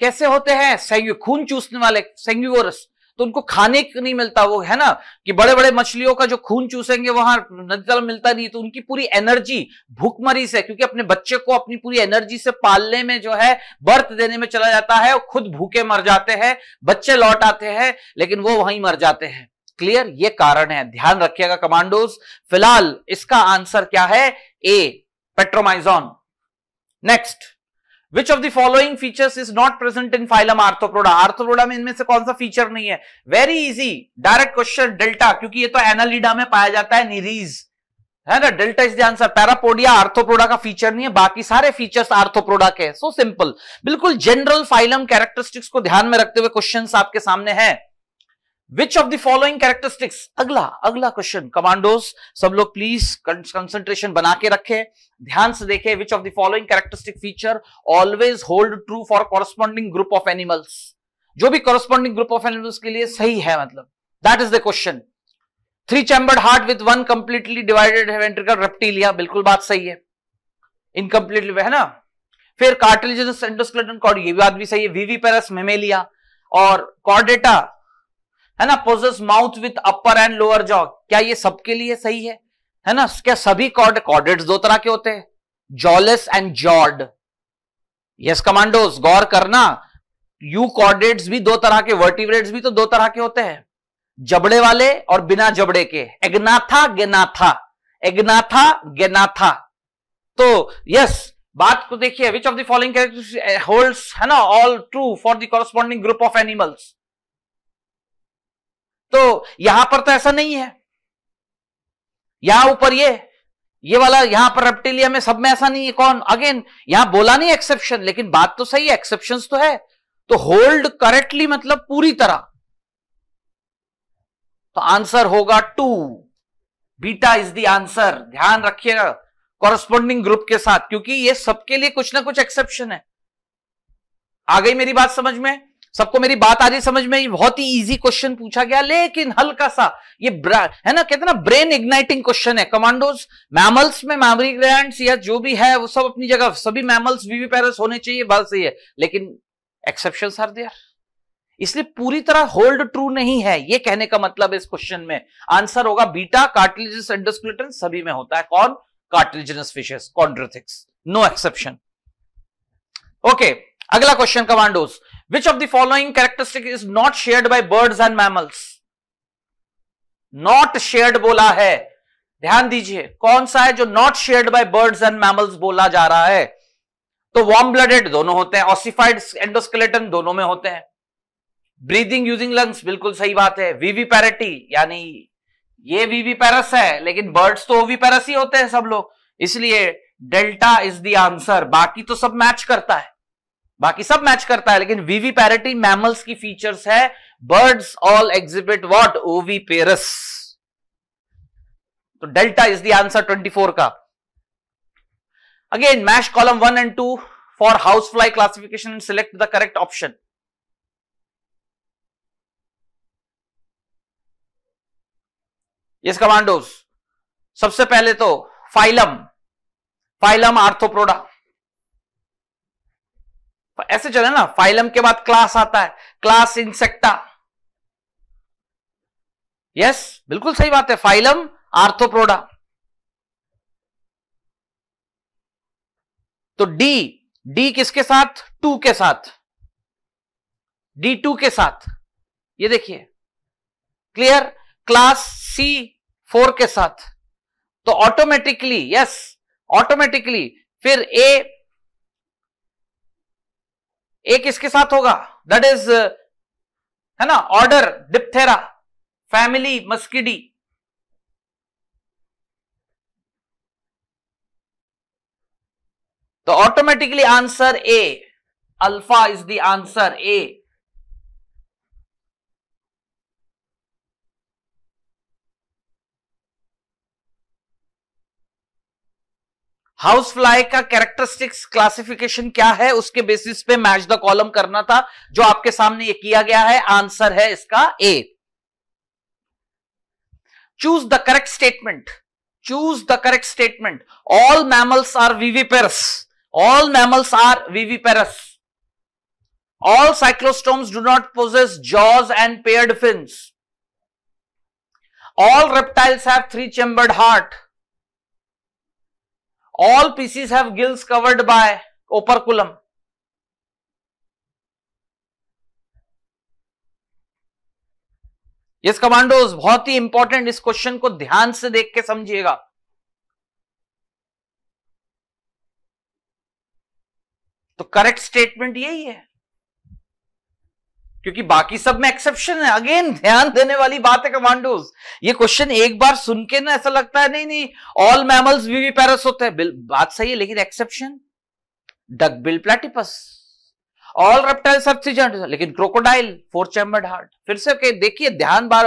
A: कैसे होते हैं खून चूसने वाले सेंग्यूवरस तो उनको खाने को नहीं मिलता वो है ना कि बड़े बड़े मछलियों का जो खून चूसेंगे वहां नदी तल मिलता नहीं तो उनकी पूरी एनर्जी भूखमरी से क्योंकि अपने बच्चे को अपनी पूरी एनर्जी से पालने में जो है बर्थ देने में चला जाता है और खुद भूखे मर जाते हैं बच्चे लौट आते हैं लेकिन वो वहीं मर जाते हैं क्लियर ये कारण है ध्यान रखिएगा कमांडोज फिलहाल इसका आंसर क्या है A petromyzon next which of the following features is not present in phylum arthropoda arthropoda में इनमें से कौन सा फीचर नहीं है very easy direct question delta क्योंकि ये तो एनालिडा में पाया जाता है निरीज है ना delta is the answer parapodia arthropoda का फीचर नहीं है बाकी सारे फीचर्स आर्थोप्रोडा के सो सिंपल बिल्कुल जनरल फाइलम कैरेक्टरिस्टिक्स को ध्यान में रखते हुए क्वेश्चन आपके सामने हैं which of the following characteristics अगला अगला क्वेश्चन कमांडोज सब लोग प्लीज कंसंट्रेशन बना के रखे ध्यान से देखें which of the following characteristic feature always hold true for corresponding group of animals जो भी कॉरस्पॉन्डिंग ग्रुप ऑफ एनिमल्स के लिए सही है मतलब that is the question three chambered heart with one completely divided ventricle reptilia बिल्कुल बात सही है इनकम्प्लीटली है ना फिर कार्टिलेजनस एंडोस्केलेटन कॉर्ड ये भी आदमी सही है वीवी पेरस मेमेलिया और कॉर्डेटा है ना possess mouth with upper and lower jaw क्या ये सबके लिए सही है है ना क्या सभी कॉर्ड कॉर्डेट दो तरह के होते हैं jawless and jawed yes commandos गौर करना यू कॉर्डेट्स भी दो तरह के वर्टिब्रेट्स भी तो दो तरह के होते हैं जबड़े वाले और बिना जबड़े के एग्नाथा गेनाथा एग्नाथा गेनाथा तो यस बात को देखिए which of the following holds है ना all true for the corresponding group of animals यहां पर तो ऐसा नहीं है यहां ऊपर ये ये वाला यहां पर रेप्टिलिया में सब में ऐसा नहीं है कौन अगेन यहां बोला नहीं एक्सेप्शन लेकिन बात तो सही है एक्सेप्शन तो है तो होल्ड करेक्टली मतलब पूरी तरह तो आंसर होगा two beta is the answer ध्यान रखिएगा कॉरेस्पॉन्डिंग ग्रुप के साथ क्योंकि ये सबके लिए कुछ ना कुछ एक्सेप्शन है आ गई मेरी बात समझ में सबको मेरी बात आ रही समझ में बहुत ही इजी क्वेश्चन पूछा गया लेकिन हल्का सा ये है ना कहते ना ब्रेन इग्नाइटिंग क्वेश्चन है कमांडोज मैमल्स में मैमरी ग्रैंड या जो भी है वो सब अपनी जगह सभी मैमल्स पैरस होने चाहिए बात सही है लेकिन एक्सेप्शन आर देयर इसलिए पूरी तरह होल्ड ट्रू नहीं है ये कहने का मतलब इस क्वेश्चन में आंसर होगा बीटा कार्टिलेजस एंडोस्केलेटन सभी में होता है कौन cartilaginous fishes chondrichthyes no exception okay अगला question commandos which of the following characteristic is not shared by birds and mammals not shared बोला है ध्यान दीजिए कौन सा है जो not shared by birds and mammals बोला जा रहा है तो वार्म ब्लडेड दोनों होते हैं ऑसिफाइड एंडोस्केलेटन दोनों में होते हैं ब्रीदिंग यूजिंग लंग्स बिल्कुल सही बात है वीवी पैरटी यानी ये वीवी पैरस है लेकिन बर्ड्स तो ओवी पैरस ही होते हैं सब लोग इसलिए डेल्टा इज द आंसर बाकी तो सब मैच करता है बाकी सब मैच करता है लेकिन वीवी पैरिटी मैमल्स की फीचर्स है birds all exhibit what oviparous तो डेल्टा इज द आंसर 24 का again match column one and two for house fly classification and select the correct option yes commandos सबसे पहले तो phylum phylum आर्थोप्रोडा ऐसे चले ना फाइलम के बाद क्लास आता है क्लास इंसेक्टा यस बिल्कुल सही बात है फाइलम आर्थोप्रोडा तो डी डी किसके साथ टू के साथ डी टू के साथ ये देखिए क्लियर क्लास सी फोर के साथ तो ऑटोमेटिकली यस ऑटोमेटिकली फिर ए एक इसके साथ होगा दट इज है ना ऑर्डर डिप्थेरा फैमिली मस्किडी तो automatically answer A alpha is the answer A house fly का कैरेक्टरिस्टिक्स क्लासिफिकेशन क्या है उसके बेसिस पे मैच द कॉलम करना था जो आपके सामने ये किया गया है आंसर है इसका A choose the correct statement choose the correct statement all mammals are viviparous all mammals are viviparous all cyclostomes do not possess jaws and paired fins all reptiles have three chambered heart all pisces have gills covered by operculum yes commandos बहुत ही important इस question को ध्यान से देख के समझिएगा तो करेक्ट स्टेटमेंट यही है क्योंकि बाकी सब में एक्सेप्शन है अगेन ध्यान देने वाली बात है कमांडोज ये क्वेश्चन एक बार सुन के ना ऐसा लगता है नहीं नहीं ऑल मैमल्स वीवी पैरस होते हैं बात सही है लेकिन exception duck bill platypus all reptiles सर्फिजेंट लेकिन क्रोकोडाइल फोर चैम्बर्ड हार्ट फिर से okay, देखिए ध्यान बार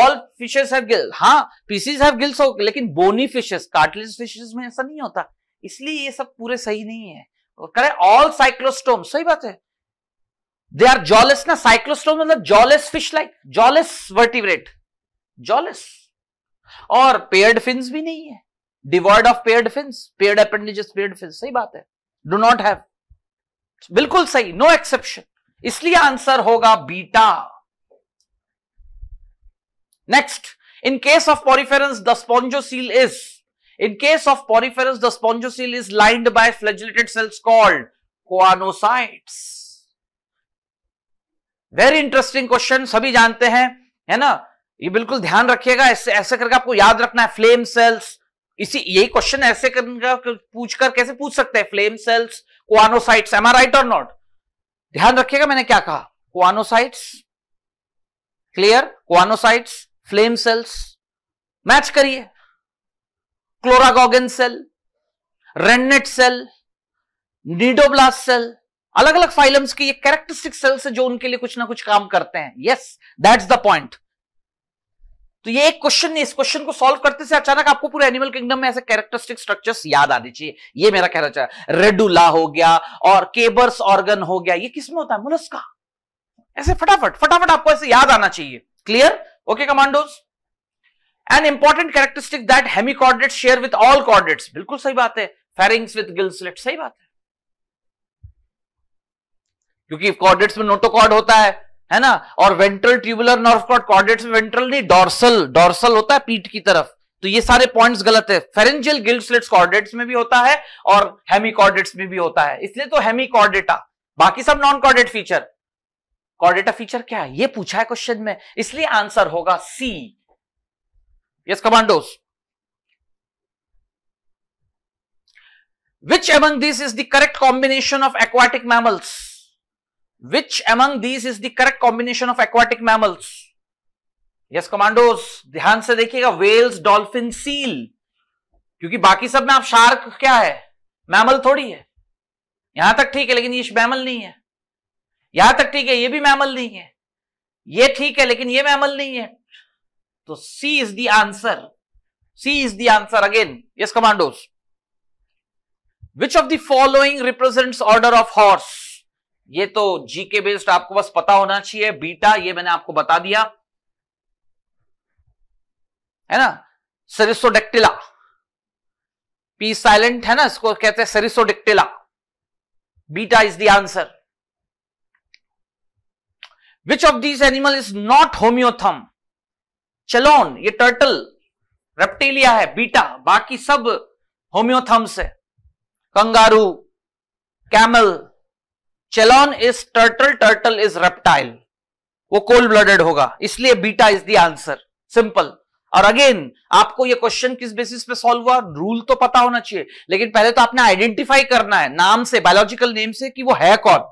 A: ऑल फिशेस हैव गिल्स हाँ पीसीज हैव गिल्स हो लेकिन बोनी फिशेस कार्टलेज फिशेस में ऐसा नहीं होता इसलिए ये सब पूरे सही नहीं है करें ऑल साइक्लोस्टोम सही बात है दे आर जॉलेस ना साइक्लोस्ट्रोम मतलब jawless fish like jawless vertebrate jawless और पेयर्ड फिन्स भी नहीं है डिवॉर्ड of paired fins paired appendages paired fins सही बात है डू नॉट हैव बिल्कुल सही नो एक्सेप्शन इसलिए आंसर होगा beta next in case of poriferans the spongocoel is in case of poriferans the spongocoel is lined by flagellated cells called choanocytes very interesting question सभी जानते हैं है ना ये बिल्कुल ध्यान रखिएगा ऐसे ऐसे करके आपको याद रखना है फ्लेम सेल्स इसी यही क्वेश्चन ऐसे कर, पूछ कर कैसे पूछ सकते हैं flame cells choanocytes am right और नॉट ध्यान रखिएगा मैंने क्या कहा choanocytes clear choanocytes flame cells match करिए chloragogen cell renette cell cnidoblast cell अलग अलग फाइलम्स के ये कैरेक्टरिस्टिक सेल्स जो उनके लिए कुछ ना कुछ काम करते हैं यस दैट्स द पॉइंट तो ये एक क्वेश्चन इस क्वेश्चन को सॉल्व करते से अचानक आपको पूरे एनिमल किंगडम में ऐसे कैरेक्टरिस्टिक स्ट्रक्चर्स याद आने चाहिए ये मेरा कहना चाह रेडुला हो गया और केबर्स ऑर्गन हो गया ये किसमें होता है मुलस्का ऐसे फटाफट फटाफट आपको ऐसे याद आना चाहिए clear okay commandos an important characteristic that hemi share with all chordates बिल्कुल सही बात है फेरिंग्स विथ गिल्सलेट सही बात है क्योंकि कॉर्डेट्स में नोटोकॉर्ड तो होता है है ना और ventral tubular nerve cord chordates में वेंट्रल नहीं डॉर्सल डॉर्सल होता है पीठ की तरफ तो ये सारे पॉइंट्स गलत है फेरेंजियल गिल्ड स्लिट्स कॉर्डेट्स में भी होता है और हेमिकॉर्डेट्स में भी होता है इसलिए तो हेमिकॉर्डेटा बाकी सब non chordate feature chordata feature क्या है ये पूछा है क्वेश्चन में इसलिए आंसर होगा C yes commandos which among this is the correct combination of aquatic mammals which among these is the correct combination of aquatic mammals yes commandos ध्यान से देखिएगा वेल्स डॉल्फिन सील क्योंकि बाकी सब में आप शार्क क्या है मैमल थोड़ी है यहां तक ठीक है लेकिन ये मैमल नहीं है यहां तक ठीक है ये भी मैमल नहीं है ये ठीक है लेकिन ये मैमल नहीं है तो C is the answer C is the answer again yes commandos which of the following represents order of horse ये तो जी के बेस्ड आपको बस पता होना चाहिए बीटा ये मैंने आपको बता दिया है ना सरिसोडेक्टिला पी साइलेंट है ना इसको कहते हैं perissodactyla beta is the answer which of these animal is not homeotherm chelone ये टर्टल रेप्टेलिया है बीटा बाकी सब होम्योथम्स है kangaroo camel chelone is turtle turtle is reptile वो कोल्ड ब्लडेड होगा इसलिए beta is the answer simple और again आपको ये क्वेश्चन किस बेसिस पे सॉल्व हुआ रूल तो पता होना चाहिए लेकिन पहले तो आपने आइडेंटिफाई करना है नाम से बायोलॉजिकल नेम से कि वो है कौन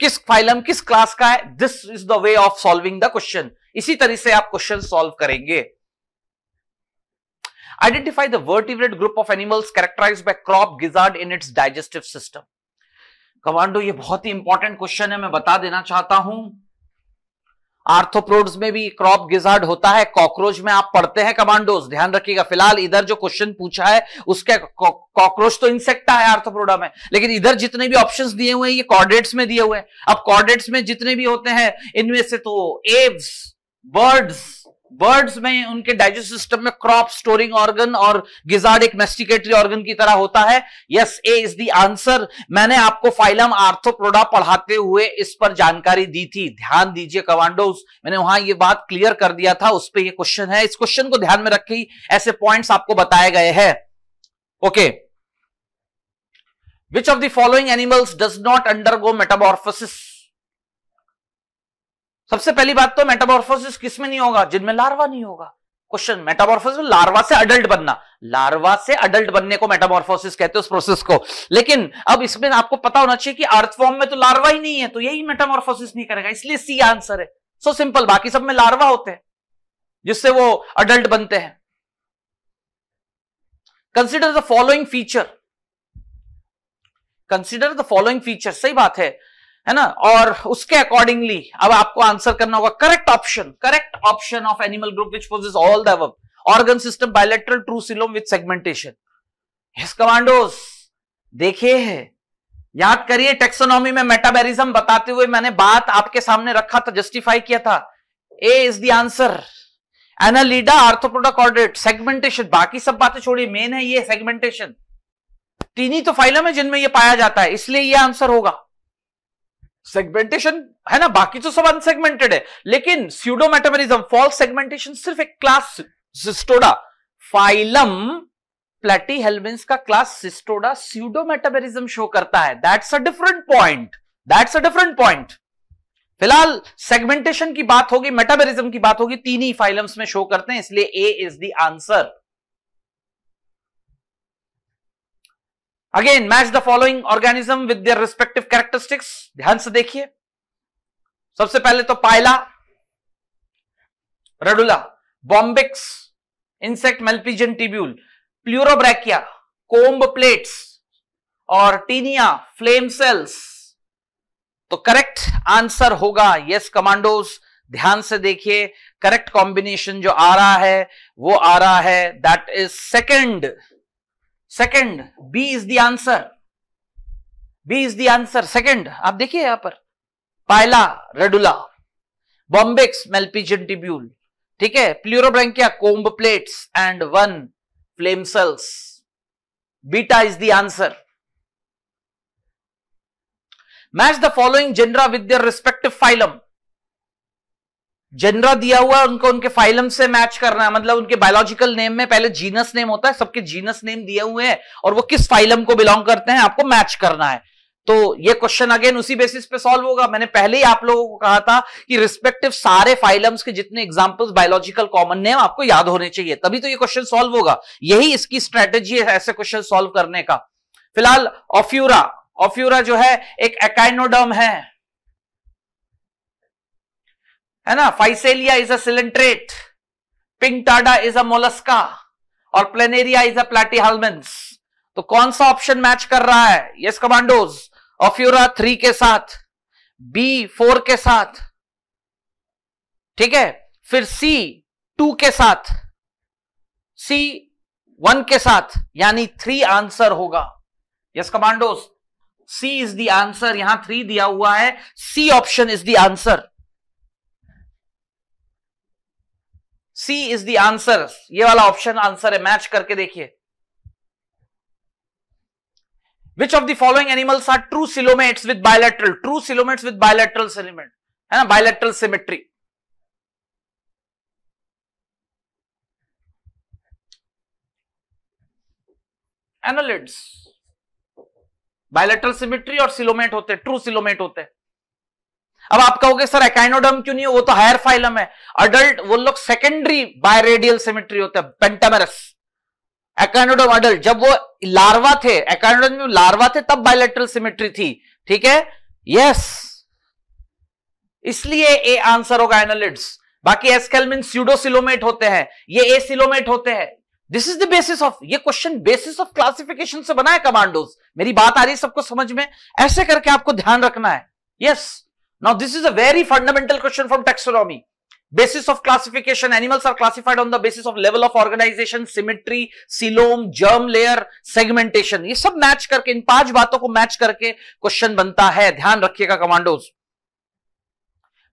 A: किस फाइलम किस क्लास का है this is the way of solving the question इसी तरह से आप क्वेश्चन सॉल्व करेंगे identify the vertebrate group of animals characterize by crop gizzard in its digestive system commando ये बहुत ही इंपॉर्टेंट क्वेश्चन है मैं बता देना चाहता हूं आर्थोप्रोड्स में भी क्रॉप गिजार्ड होता है कॉकरोच में आप पढ़ते हैं कमांडोज ध्यान रखिएगा फिलहाल इधर जो क्वेश्चन पूछा है उसके कॉकरोच तो इंसेक्ट है आर्थोप्रोडा में लेकिन इधर जितने भी ऑप्शंस दिए हुए हैं ये कॉर्डेट्स में दिए हुए हैं अब कॉर्डेट्स में जितने भी होते हैं इनमें से तो एव्स बर्ड्स बर्ड्स में उनके डाइजेस्ट सिस्टम में क्रॉप स्टोरिंग ऑर्गन और गिजार्ड एक मेस्टिकेटरी ऑर्गन की तरह होता है yes A is the answer मैंने आपको फाइलम आर्थोप्रोडा पढ़ाते हुए इस पर जानकारी दी थी ध्यान दीजिए कमांडोज मैंने वहां ये बात क्लियर कर दिया था उस पर यह क्वेश्चन है इस क्वेश्चन को ध्यान में रखी ऐसे पॉइंट आपको बताए गए हैं okay which of the following animals does not go metamorphosis सबसे पहली बात तो मेटामोर्फोसिस किस में नहीं होगा जिनमें लार्वा नहीं होगा क्वेश्चन मेटामोर्फोसिस लार्वा से अडल्ट बनना लार्वा से अडल्ट बनने को मेटामोर्फोसिस कहते हैं उस प्रोसेस को लेकिन अब इसमें आपको पता होना चाहिए कि अर्थ फॉर्म में तो लार्वा ही नहीं है तो यही मेटामोर्फोसिस नहीं करेगा इसलिए सी आंसर है सो so सिंपल बाकी सब में लार्वा होते हैं जिससे वो अडल्ट बनते हैं consider the following feature consider the following feature सही बात है है ना और उसके अकॉर्डिंगली अब आपको आंसर करना होगा correct option correct option of animal group which possess all the organ system bilateral true coelom with segmentation commandos देखिए है याद करिए टेक्सोनॉमी में मेटाबेरिज्म बताते हुए मैंने बात आपके सामने रखा था जस्टिफाई किया था A is the answer Annelida Arthropoda chordate segmentation बाकी सब बातें छोड़िए मेन है ये सेगमेंटेशन तीन ही तो फाइलम है जिनमें ये पाया जाता है इसलिए ये आंसर होगा सेगमेंटेशन है ना बाकी तो सब अनसेगमेंटेड है लेकिन स्यूडो फॉल्स सेगमेंटेशन सिर्फ एक क्लास सिस्टोडा फाइलम प्लेटी हेलमेंस का क्लास सिस्टोडा स्यूडो शो करता है that's a different point that's a different point फिलहाल सेगमेंटेशन की बात होगी मेटाबेरिज्म की बात होगी तीन ही फाइलम्स में शो करते हैं इसलिए A is the answer again match the following organism with their respective characteristics ध्यान से देखिए सबसे पहले तो Pila radula Bombyx insect Malpighian tubule Pleurobrachia comb plates और टीनिया फ्लेम सेल्स तो करेक्ट आंसर होगा यस कमांडोज ध्यान से देखिए करेक्ट कॉम्बिनेशन जो आ रहा है वो आ रहा है that is second second B is the answer B is the answer second आप देखिए यहां पर पायला रेडुला बॉम्बेक्स मेलपीजन टिब्यूल ठीक है Pleurobrachia comb plates and one flame cells beta is the answer match the following genera with respective phylum genera दिया हुआ है उनको उनके फाइलम से मैच करना है मतलब उनके बायोलॉजिकल नेम में पहले जीनस नेम होता है सबके जीनस नेम दिए हुए हैं और वो किस फाइलम को बिलोंग करते हैं आपको मैच करना है तो ये क्वेश्चन अगेन उसी बेसिस पे सॉल्व होगा मैंने पहले ही आप लोगों को कहा था कि रिस्पेक्टिव सारे फाइलम्स के जितने एग्जांपल्स बायोलॉजिकल कॉमन नेम आपको याद होने चाहिए तभी तो ये क्वेश्चन सॉल्व होगा यही इसकी स्ट्रेटेजी है ऐसे क्वेश्चन सॉल्व करने का फिलहाल ऑफ्यूरा ऑफ्यूरा जो है एक एकाइनोडर्म है है ना फाइसेलिया इज अ सिलेंट्रेट टाडा इज अ मोलस्का और प्लेनेरिया इज अ प्लेटीहालमेंस तो कौन सा ऑप्शन मैच कर रहा है यस कमांडोज ऑफ्यूरा थ्री के साथ बी फोर के साथ ठीक है फिर सी टू के साथ सी वन के साथ यानी थ्री आंसर होगा yes commandos C is the answer यहां थ्री दिया हुआ है C option is the answer C is the answer ये वाला ऑप्शन आंसर है मैच करके देखिए which of the following animals are true coelomates with bilateral true coelomates with bilateral coelomate है ना bilateral symmetry annelids bilateral symmetry और coelomate होते हैं ट्रू सिलोमेट होते हैं अब आप कहोगे सर एकाइनोडम क्यों नहीं हो वो तो हायर फाइलम है अडल्ट वो लोग सेकेंडरी बायरेडियल सिमेट्री होते हैं पेंटामेरस एकाइनोडम अडल्ट जब वो लार्वा थे एकाइनोडम में लार्वा थे तब बायोलेट्रल सिमेट्री थी ठीक है यस इसलिए ए आंसर होगा एनालिड्स बाकी एस्केलमिन स्यूडोसिलोमेट होते हैं ये ए सिलोमेट होते हैं this is the basis of ये क्वेश्चन बेसिस ऑफ क्लासिफिकेशन से बना है कमांडोज मेरी बात आ रही है सबको समझ में ऐसे करके आपको ध्यान रखना है yes yes. Now, this is a very fundamental question from taxonomy. Basis of classification, animals are classified on the basis of level of organization, symmetry, silome, germ layer, segmentation. ये सब match करके इन पांच बातों को match करके question बनता है ध्यान रखिएगा commandos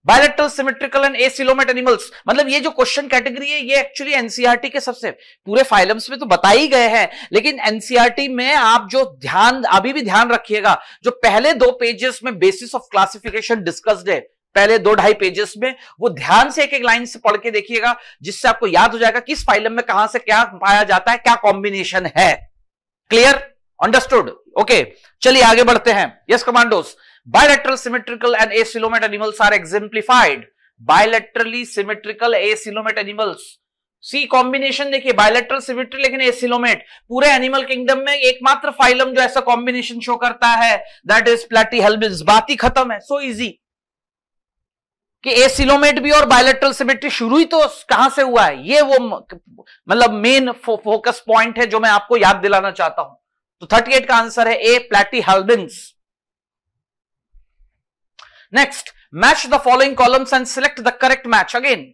A: bilateral symmetrical and acoelomate animals मतलब ये जो क्वेश्चन कैटेगरी है ये एक्चुअली एनसीआरटी e के सबसे पूरे फाइलम्स में तो बता ही गए हैं लेकिन एनसीआरटी e में आप जो ध्यान अभी भी ध्यान रखिएगा जो पहले दो पेजेस में बेसिस ऑफ क्लासिफिकेशन डिस्कस्ड है पहले दो ढाई पेजेस में वो ध्यान से एक एक लाइन से पढ़ के देखिएगा जिससे आपको याद हो जाएगा किस फाइलम में कहां से क्या पाया जाता है क्या कॉम्बिनेशन है क्लियर अंडरस्टूड ओके चलिए आगे बढ़ते हैं yes commandos Bilateral symmetrical and animals animals are exemplified. Bilaterally symmetrical coelomate animals. C combination देखिए बायोलेट्रल सिमेट्री लेकिन एसिलोमेट पूरे एनिमल किंगडम में एकमात्र फाइलम जो ऐसा कॉम्बिनेशन शो करता है दैट इज प्लेटी हेल्बिन्स बात ही खत्म है सो so इजी कि एसिलोमेट भी और बायोलेट्रल सिमेट्री शुरू ही तो कहां से हुआ है ये वो मतलब मेन फोकस पॉइंट है जो मैं आपको याद दिलाना चाहता हूं तो थर्टी का आंसर है A platyhelminthes next match the following columns and select the correct match again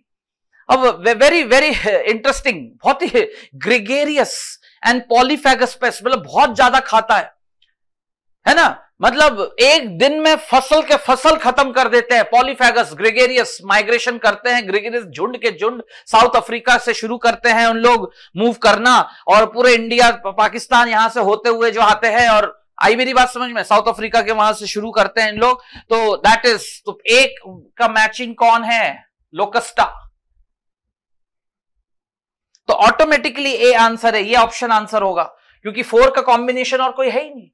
A: अब वेरी वेरी इंटरेस्टिंग बहुत ही ग्रिगेरियस एंड पॉलीफेगस पेस्ट मतलब बहुत ज्यादा खाता है है ना मतलब एक दिन में फसल के फसल खत्म कर देते हैं पॉलीफेगस ग्रिगेरियस माइग्रेशन करते हैं ग्रिगेरियस झुंड के झुंड साउथ अफ्रीका से शुरू करते हैं उन लोग मूव करना और पूरे इंडिया पाकिस्तान यहां से होते हुए जो आते हैं और आई मेरी बात समझ में साउथ अफ्रीका के वहां से शुरू करते हैं इन लोग तो दैट इज तो एक का मैचिंग कौन है लोकस्टा तो ऑटोमेटिकली ए आंसर है ये ऑप्शन आंसर होगा क्योंकि फोर का कॉम्बिनेशन और कोई है ही नहीं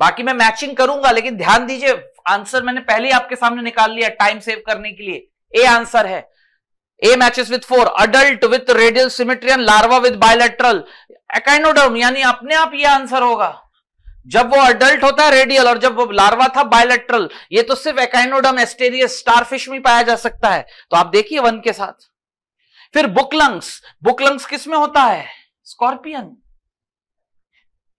A: बाकी मैं मैचिंग करूंगा लेकिन ध्यान दीजिए आंसर मैंने पहले ही आपके सामने निकाल लिया टाइम सेव करने के लिए ए आंसर है A matches with four adult with radial symmetry larva with bilateral echinoderm यानी अपने आप ये आंसर होगा जब वो अडल्ट होता है रेडियल और जब वो लार्वा था बायलेट्रल ये तो सिर्फ एकाइनोडम एस्टेरियस स्टारफिश में पाया जा सकता है तो आप देखिए वन के साथ फिर बुकलंग्स बुकलंग्स किस में होता है स्कॉर्पियन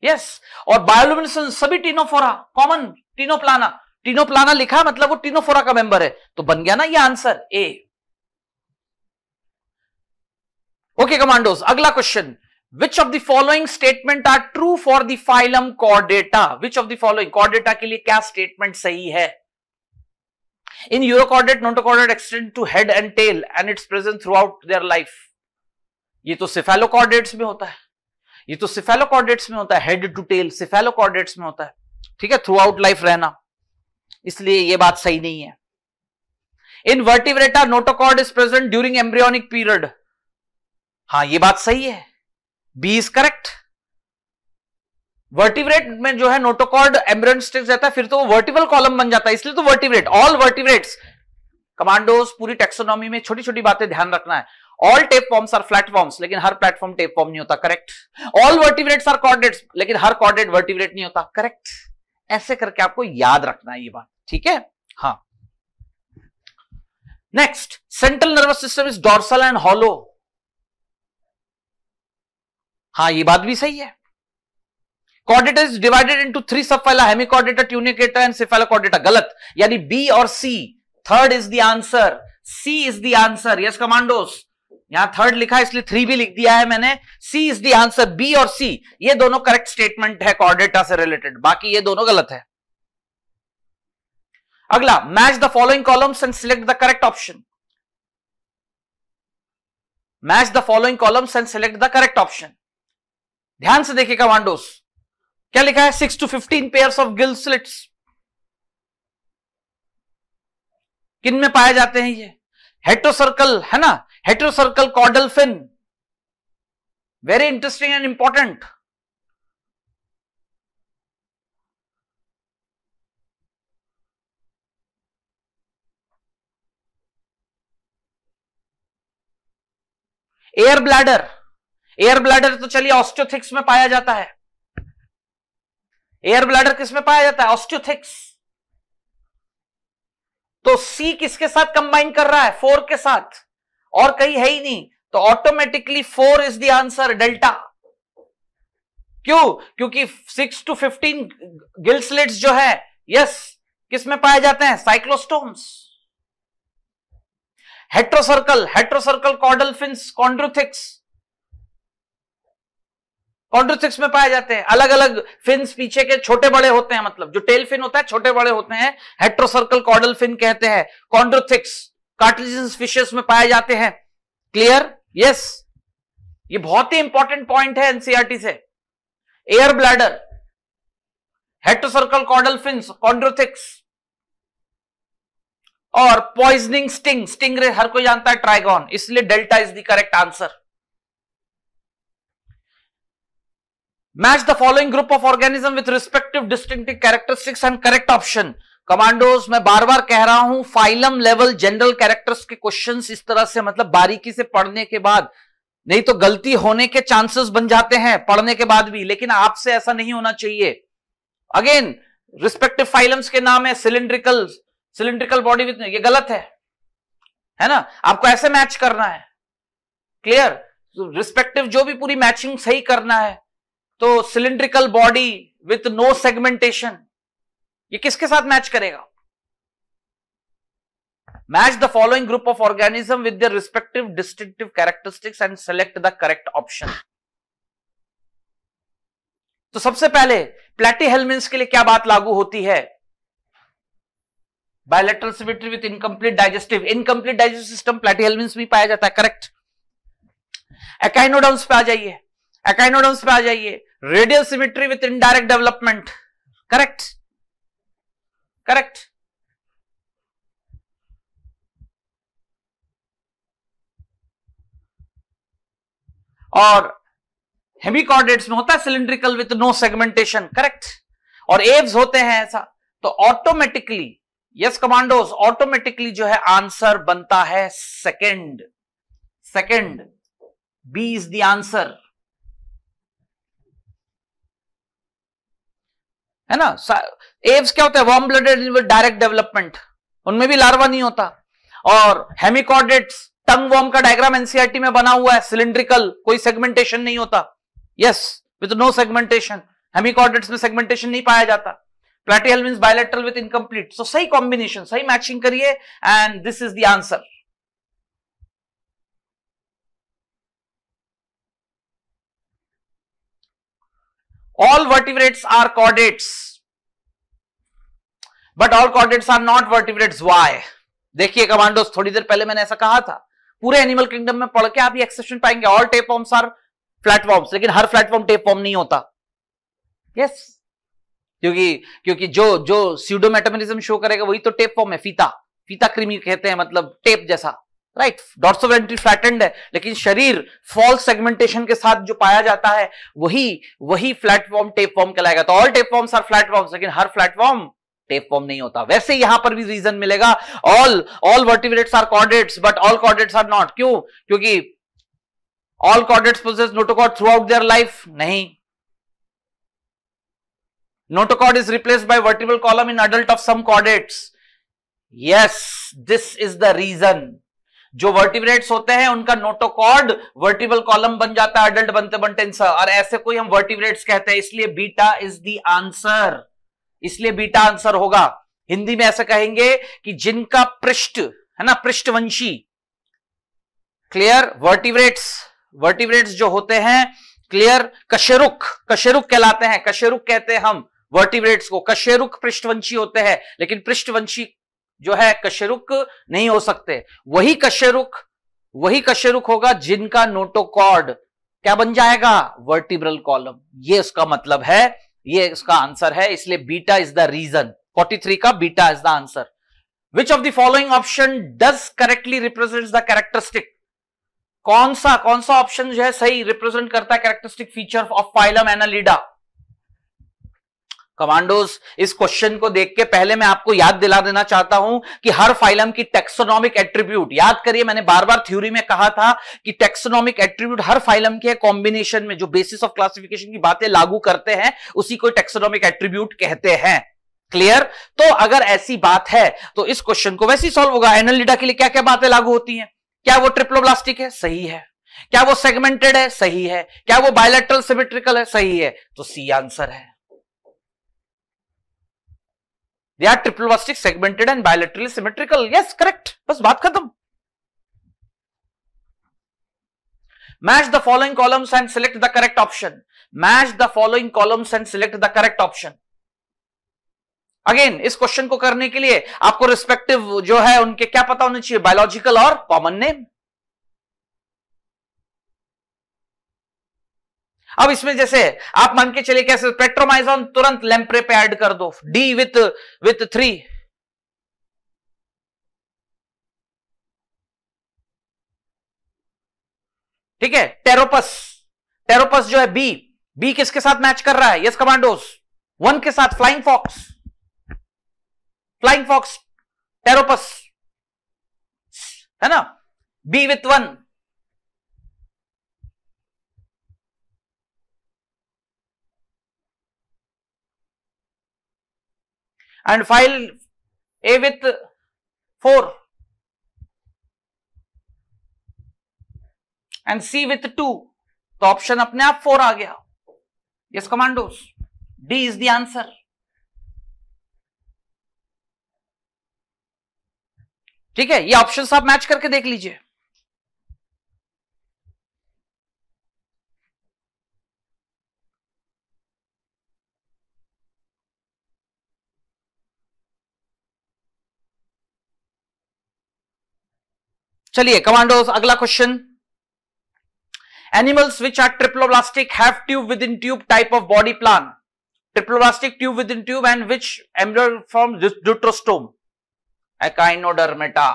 A: यस और बायोलुमिनेसेंस सभी टीनोफोरा कॉमन टीनोप्लाना टीनोप्लाना लिखा मतलब वो टीनोफोरा का मेंबर है तो बन गया ना ये आंसर ए ओके कमांडोज अगला question which of the following statement are true for the phylum Chordata which of the following Chordata के लिए क्या स्टेटमेंट सही है in urochordate notochord extend to head and tail and its present throughout their life ये तो cephalochordates में होता है ये तो सिफेलोकॉर्डेट्स में होता है हेड टू टेल सिफेलोकॉर्डेट्स में होता है ठीक है थ्रू आउट लाइफ रहना इसलिए ये बात सही नहीं है in vertebrata notochord is present during embryonic period हाँ ये बात सही है बी इज करेक्ट वर्टिब्रेट में जो है नोटोकॉर्ड एम्ब्रेन स्टेज रहता है फिर तो वो वर्टिबल कॉलम बन जाता है इसलिए तो वर्टिब्रेट ऑल वर्टिवरेट्स कमांडोज पूरी टेक्सोनॉमी में छोटी छोटी बातें ध्यान रखना है all tape forms are flat forms लेकिन हर प्लेटफॉर्म टेप फॉर्म नहीं होता correct all vertebrates are chordates लेकिन हर कॉर्डेट वर्टिब्रेट नहीं होता करेक्ट ऐसे करके आपको याद रखना है ये बात ठीक है हाँ next central nervous system is dorsal and hollow हाँ ये बात भी सही है Chordata is divided into three subphyla Hemichordata Tunicata and Cephalochordata गलत यानी बी और C third is the answer C is the answer yes commandos यहां थर्ड लिखा इसलिए थ्री भी लिख दिया है मैंने C is the answer B और सी ये दोनों करेक्ट स्टेटमेंट है कॉर्डेटा से रिलेटेड बाकी ये दोनों गलत है अगला match the following columns and select the correct option match the following columns and select the correct option ध्यान से देखिए कमांडोस क्या लिखा है six to fifteen pair of gill slits किन में पाए जाते हैं ये हेट्रोसर्कल है ना heterocercal caudal very interesting and important air bladder air bladder तो चलिए ऑस्टियोथिक्स में पाया जाता है एयर ब्लैडर किस में पाया जाता है ऑस्टियोथिक्स तो सी किसके साथ कंबाइन कर रहा है फोर के साथ और कहीं है ही नहीं तो automatically four is the answer delta क्यों क्योंकि सिक्स टू फिफ्टीन गिल्सलेट्स जो है यस किस में पाए जाते हैं cyclostomes heterocercal heterocercal caudal Chondrichthyes Chondrichthyes में पाए जाते हैं अलग अलग फिन पीछे के छोटे बड़े होते हैं मतलब जो टेल फिन होता है छोटे बड़े होते हैं हेट्रोसर्कल कॉर्डल फिन कहते हैं कॉन्ड्रोथिक्स कार्टिलिजन्स फिशेस में पाए जाते हैं क्लियर यस ये बहुत ही इंपॉर्टेंट पॉइंट है एनसीआरटी e से air bladder heterocercal caudal fin Chondrichthyes और पॉइजनिंग स्टिंग स्टिंग हर कोई जानता है ट्राइगॉन इसलिए delta is the correct answer match the following group of organism with respective distinct characteristics and correct option commandos मैं बार बार कह रहा हूं फाइलम लेवल जनरल कैरेक्टर्स के क्वेश्चन इस तरह से मतलब बारीकी से पढ़ने के बाद नहीं तो गलती होने के चांसेस बन जाते हैं पढ़ने के बाद भी लेकिन आपसे ऐसा नहीं होना चाहिए अगेन रिस्पेक्टिव फाइलम्स के नाम है सिलिंड्रिकल सिलिंड्रिकल बॉडी विथ ये गलत है है ना आपको ऐसे मैच करना है क्लियर रिस्पेक्टिव तो जो भी पूरी मैचिंग सही करना है तो cylindrical body with no segmentation ये किसके साथ मैच करेगा match the following group of organism with their respective distinctive characteristics and select the correct option तो सबसे पहले प्लेटी हेलमेंट्स के लिए क्या बात लागू होती है bilateral symmetry with incomplete digestive incomplete digestive system platyhelminthes भी पाया जाता है करेक्ट एकाइनोडॉन्स पे आ जाइए एकाइनोडम्स पे आ जाइए radial symmetry with indirect development correct correct और हेमिकॉर्डेट्स में होता है cylindrical with no segmentation correct और एव्स होते हैं ऐसा तो ऑटोमेटिकली यस कमांडोस ऑटोमेटिकली जो है आंसर बनता है second second B is the answer है ना एव्स क्या होता है वॉर्म ब्लडेड डायरेक्ट डेवलपमेंट उनमें भी लार्वा नहीं होता और हेमिकॉर्डेट्स टंग वॉर्म का डायग्राम एनसीआरटी e में बना हुआ है सिलिंड्रिकल कोई सेगमेंटेशन नहीं होता yes with no segmentation hemichordates में सेगमेंटेशन नहीं पाया जाता प्लेटियल mean bilateral with incomplete so सही कॉम्बिनेशन सही मैचिंग करिए and this is the answer all vertebrates are chordates but all chordates are not vertebrates why देखिए कमांडोस थोड़ी देर पहले मैंने ऐसा कहा था पूरे एनिमल किंगडम में पढ़ के आप ये एक्सेप्शन पाएंगे ऑल टेपॉर्म्स आर प्लेटफॉर्म्स लेकिन हर प्लेटफॉर्म फॉर्म नहीं होता यस yes. क्योंकि क्योंकि जो जो सीडोमेटोमेरिज्म शो करेगा वही तो टेप फॉर्म है फीता फीता क्रीमी कहते हैं मतलब टेप जैसा right dots of entry flattened है लेकिन शरीर फॉल्स सेगमेंटेशन के साथ जो पाया जाता है वही वही टेप फॉर्म कहलाएगा तो all tape forms are platforms लेकिन हर टेप फॉर्म नहीं होता वैसे यहां पर भी रीजन मिलेगा all all vertebrates are chordates but all chordates are not क्यों क्योंकि all chordates possess notochord throughout their life नहीं notochord is replace by vertebral column in adult of some chordates yes this is the reason जो vertebrates होते हैं उनका notochord vertebral column बन जाता है अडल्ट बनते बनते और ऐसे कोई हम वर्टिब्रेट्स कहते हैं इसलिए बीटा इज दी आंसर इसलिए बीटा आंसर होगा हिंदी में ऐसा कहेंगे कि जिनका पृष्ठ है ना पृष्ठवंशी क्लियर वर्टिब्रेट्स वर्टिब्रेट्स जो होते हैं क्लियर कशेरुक कशेरुक कहलाते हैं कशेरुक कहते हैं हम वर्टिब्रेट्स को कशेरुक पृष्ठवंशी होते हैं लेकिन पृष्ठवंशी जो है कशरुक नहीं हो सकते वही कशरुक वही कशरुक होगा जिनका नोटोकॉर्ड क्या बन जाएगा वर्टिब्रल कॉलम ये इसका मतलब है ये इसका आंसर है इसलिए बीटा इज द रीजन 43 का beta is the answer which of the following option does correctly represent the characteristic कौन सा कौन सा ऑप्शन जो है सही रिप्रेजेंट करता है characteristic feature of phylum Annelida commandos इस क्वेश्चन को देख के पहले मैं आपको याद दिला देना चाहता हूं कि हर फाइलम की टेक्सोनॉमिक एट्रीब्यूट याद करिए मैंने बार बार थ्योरी में कहा था कि टेक्सोनॉमिक एट्रीब्यूट हर फाइलम के कॉम्बिनेशन में जो बेसिस ऑफ क्लासिफिकेशन की बातें लागू करते हैं उसी को टेक्सोनॉमिक एट्रीब्यूट कहते हैं क्लियर तो अगर ऐसी बात है तो इस क्वेश्चन को वैसे ही सॉल्व होगा एनलिडा के लिए क्या क्या बातें लागू होती हैं क्या वो ट्रिप्लोब्लास्टिक है सही है क्या वो सेगमेंटेड है सही है क्या वो बायोलेट्रल सिमेट्रिकल है सही है तो सी आंसर है they are triple vastic segmented and bilaterally symmetrical yes correct bas baat khatam match the following columns and select the correct option match the following columns and select the correct option again इस question को करने के लिए आपको respective जो है उनके क्या पता होने चाहिए बायोलॉजिकल और कॉमन नेम अब इसमें जैसे आप मान के चलिए कैसे पेट्रोमाइजोन तुरंत लेम्प्रे पे ऐड कर दो डी विथ विथ थ्री ठीक है टेरोपस टेरोपस जो है बी बी किसके साथ मैच कर रहा है यस कमांडोस वन के साथ flying fox flying fox Pteropus है ना B with one and file A with 4 and C with two तो ऑप्शन अपने आप फोर आ गया yes commandos D is the answer ठीक है ये ऑप्शन आप मैच करके देख लीजिए चलिए कमांडोज अगला question animals which are triploblastic have tube within tube type of body plan tube within tube and which embryo forms deuterostome Echinodermata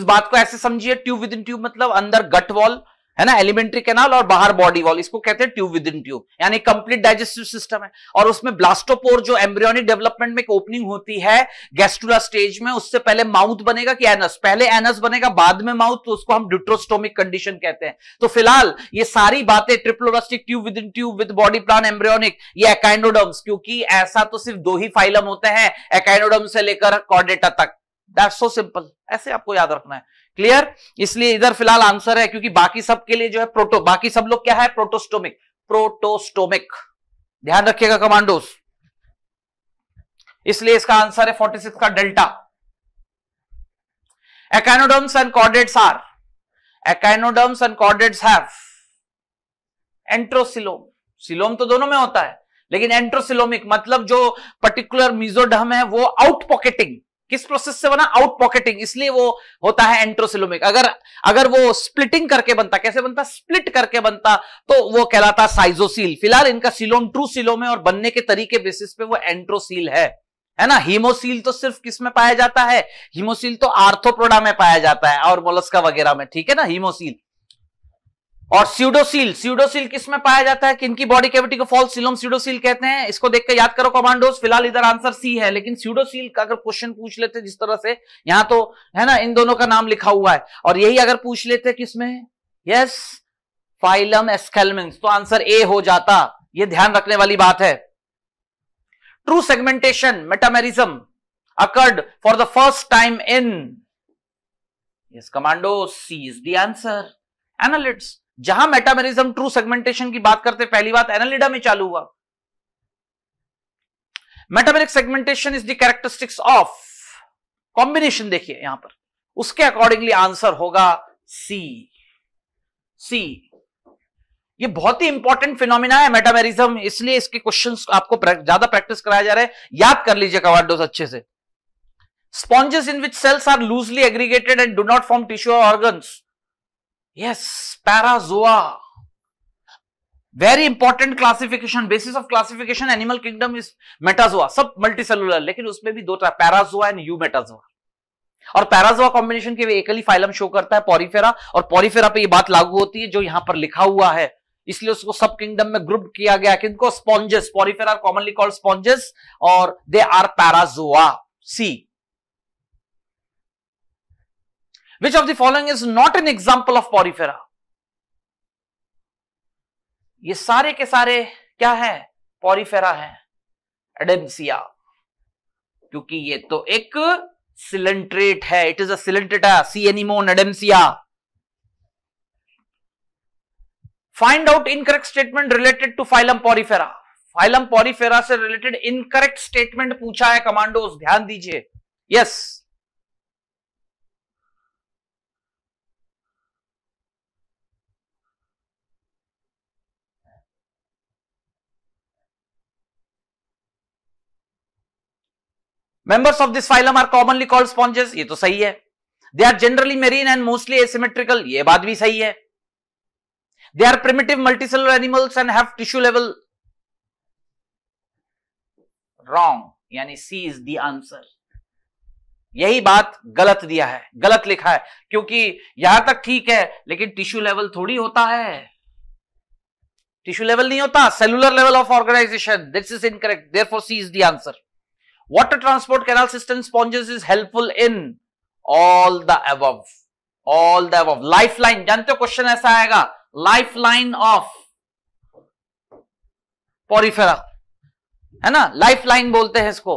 A: इस बात को ऐसे समझिए ट्यूब विद इन ट्यूब मतलब अंदर गट वॉल है ना एलिमेंट्री कैनाल और बाहर बॉडी वॉल इसको कहते हैं ट्यूब विद इन ट्यूब यानी कंप्लीट डाइजेस्टिव सिस्टम है और उसमें ब्लास्टोपोर जो एम्ब्रियोनिक डेवलपमेंट में एक ओपनिंग होती है गैस्ट्रुला स्टेज में उससे पहले माउथ बनेगा कि एनस पहले एनस बनेगा बाद में माउथ तो उसको हम ड्यूट्रोस्टोमिक कंडीशन कहते हैं तो फिलहाल ये सारी बातें triploblastic tube within tube with body plan embryonic ये एकाइंडोडम्स क्योंकि ऐसा तो सिर्फ दो ही फाइलम होते हैं एकाइंडोडम से लेकर कॉर्डेटा तक दैट सो सिंपल ऐसे आपको याद रखना है क्लियर इसलिए इधर फिलहाल आंसर है क्योंकि बाकी सब के लिए जो है प्रोटो बाकी सब लोग क्या है प्रोटोस्टोमिक प्रोटोस्टोमिक ध्यान रखिएगा कमांडोस इसलिए इसका आंसर है सिक्स का delta echinoderms and chordates are echinoderms and chordates have enterocoelom coelom तो दोनों में होता है लेकिन एंट्रोसिलोमिक मतलब जो पर्टिकुलर मिजोडम है वो आउट पॉकेटिंग किस प्रोसेस से बना आउट पॉकेटिंग इसलिए वो होता है एंट्रोसिलोमिक अगर अगर वो स्प्लिटिंग करके बनता कैसे बनता स्प्लिट करके बनता तो वो कहलाता साइजोसील फिलहाल इनका सिलोम ट्रू सिलोम है और बनने के तरीके बेसिस पे वो एंट्रोसील है है ना हीमोसील तो सिर्फ किस में पाया जाता है हीमोसील तो आर्थोप्रोडा में पाया जाता है और मोलस्का वगैरह में ठीक है ना हीमोसील और सीडोसिल सीडोसिल किस में पाया जाता है किनकी बॉडी कैविटी को फॉल्स सिलोम सीडोसिल कहते हैं इसको देखकर याद करो कमांडोस फिलहाल इधर आंसर सी है लेकिन सीडोसिल का अगर क्वेश्चन पूछ लेते जिस तरह से यहां तो है ना इन दोनों का नाम लिखा हुआ है और यही अगर पूछ लेते किसमें यस फाइलम एस्केलमेंस तो आंसर ए हो जाता यह ध्यान रखने वाली बात है true segmentation metamerism occurred for the first time in yes commando C is the answer annelids जहां मेटामेरिज्म ट्रू सेगमेंटेशन की बात करते पहली बात एनालिडा में चालू हुआ metameric segmentation is the characteristics of combination देखिए यहां पर उसके अकॉर्डिंगली आंसर होगा सी सी ये बहुत ही इंपॉर्टेंट फिनोमिना है मेटामेरिज्म इसलिए इसके क्वेश्चन आपको ज्यादा प्रैक्टिस कराया जा रहा है याद कर लीजिए कवाडोस अच्छे से sponges in which cells are loosely aggregated and do not form tissue organs yes Parazoa very important classification basis of classification animal kingdom is Metazoa सब multicellular लेकिन उसमें भी दो तरह पैराजोआ एंड यू मेटाजोआ और Parazoa combination के एकली phylum show करता है पॉरीफेरा और पॉरीफेरा पे ये बात लागू होती है जो यहां पर लिखा हुआ है इसलिए उसको सब किंगडम में ग्रुप किया गया किनको sponges Porifera commonly called sponges और they are Parazoa C Which of the following is not an example of porifera? ये सारे के सारे क्या है पॉरीफेरा है एडेंसिया क्योंकि ये तो एक सिलेंट्रेट है it is coelenterate sea anemone Adamsia find out incorrect statement related to phylum Porifera phylum Porifera से रिलेटेड इनकरेक्ट स्टेटमेंट पूछा है कमांडोज ध्यान दीजिए yes yes. Members of this phylum are commonly called sponges ये तो सही है they are generally marine and mostly asymmetrical ये बात भी सही है they are primitive multicellular animals and have tissue level wrong यानी सी इज द आंसर यही बात गलत दिया है गलत लिखा है क्योंकि यहां तक ठीक है लेकिन टिश्यू लेवल थोड़ी होता है टिश्यू लेवल नहीं होता cellular level of organisation this is incorrect therefore C is the answer Water transport canal system sponges is helpful in all the above. All the above. Lifeline. जानते हो question ऐसा आएगा lifeline of Porifera है ना lifeline बोलते हैं इसको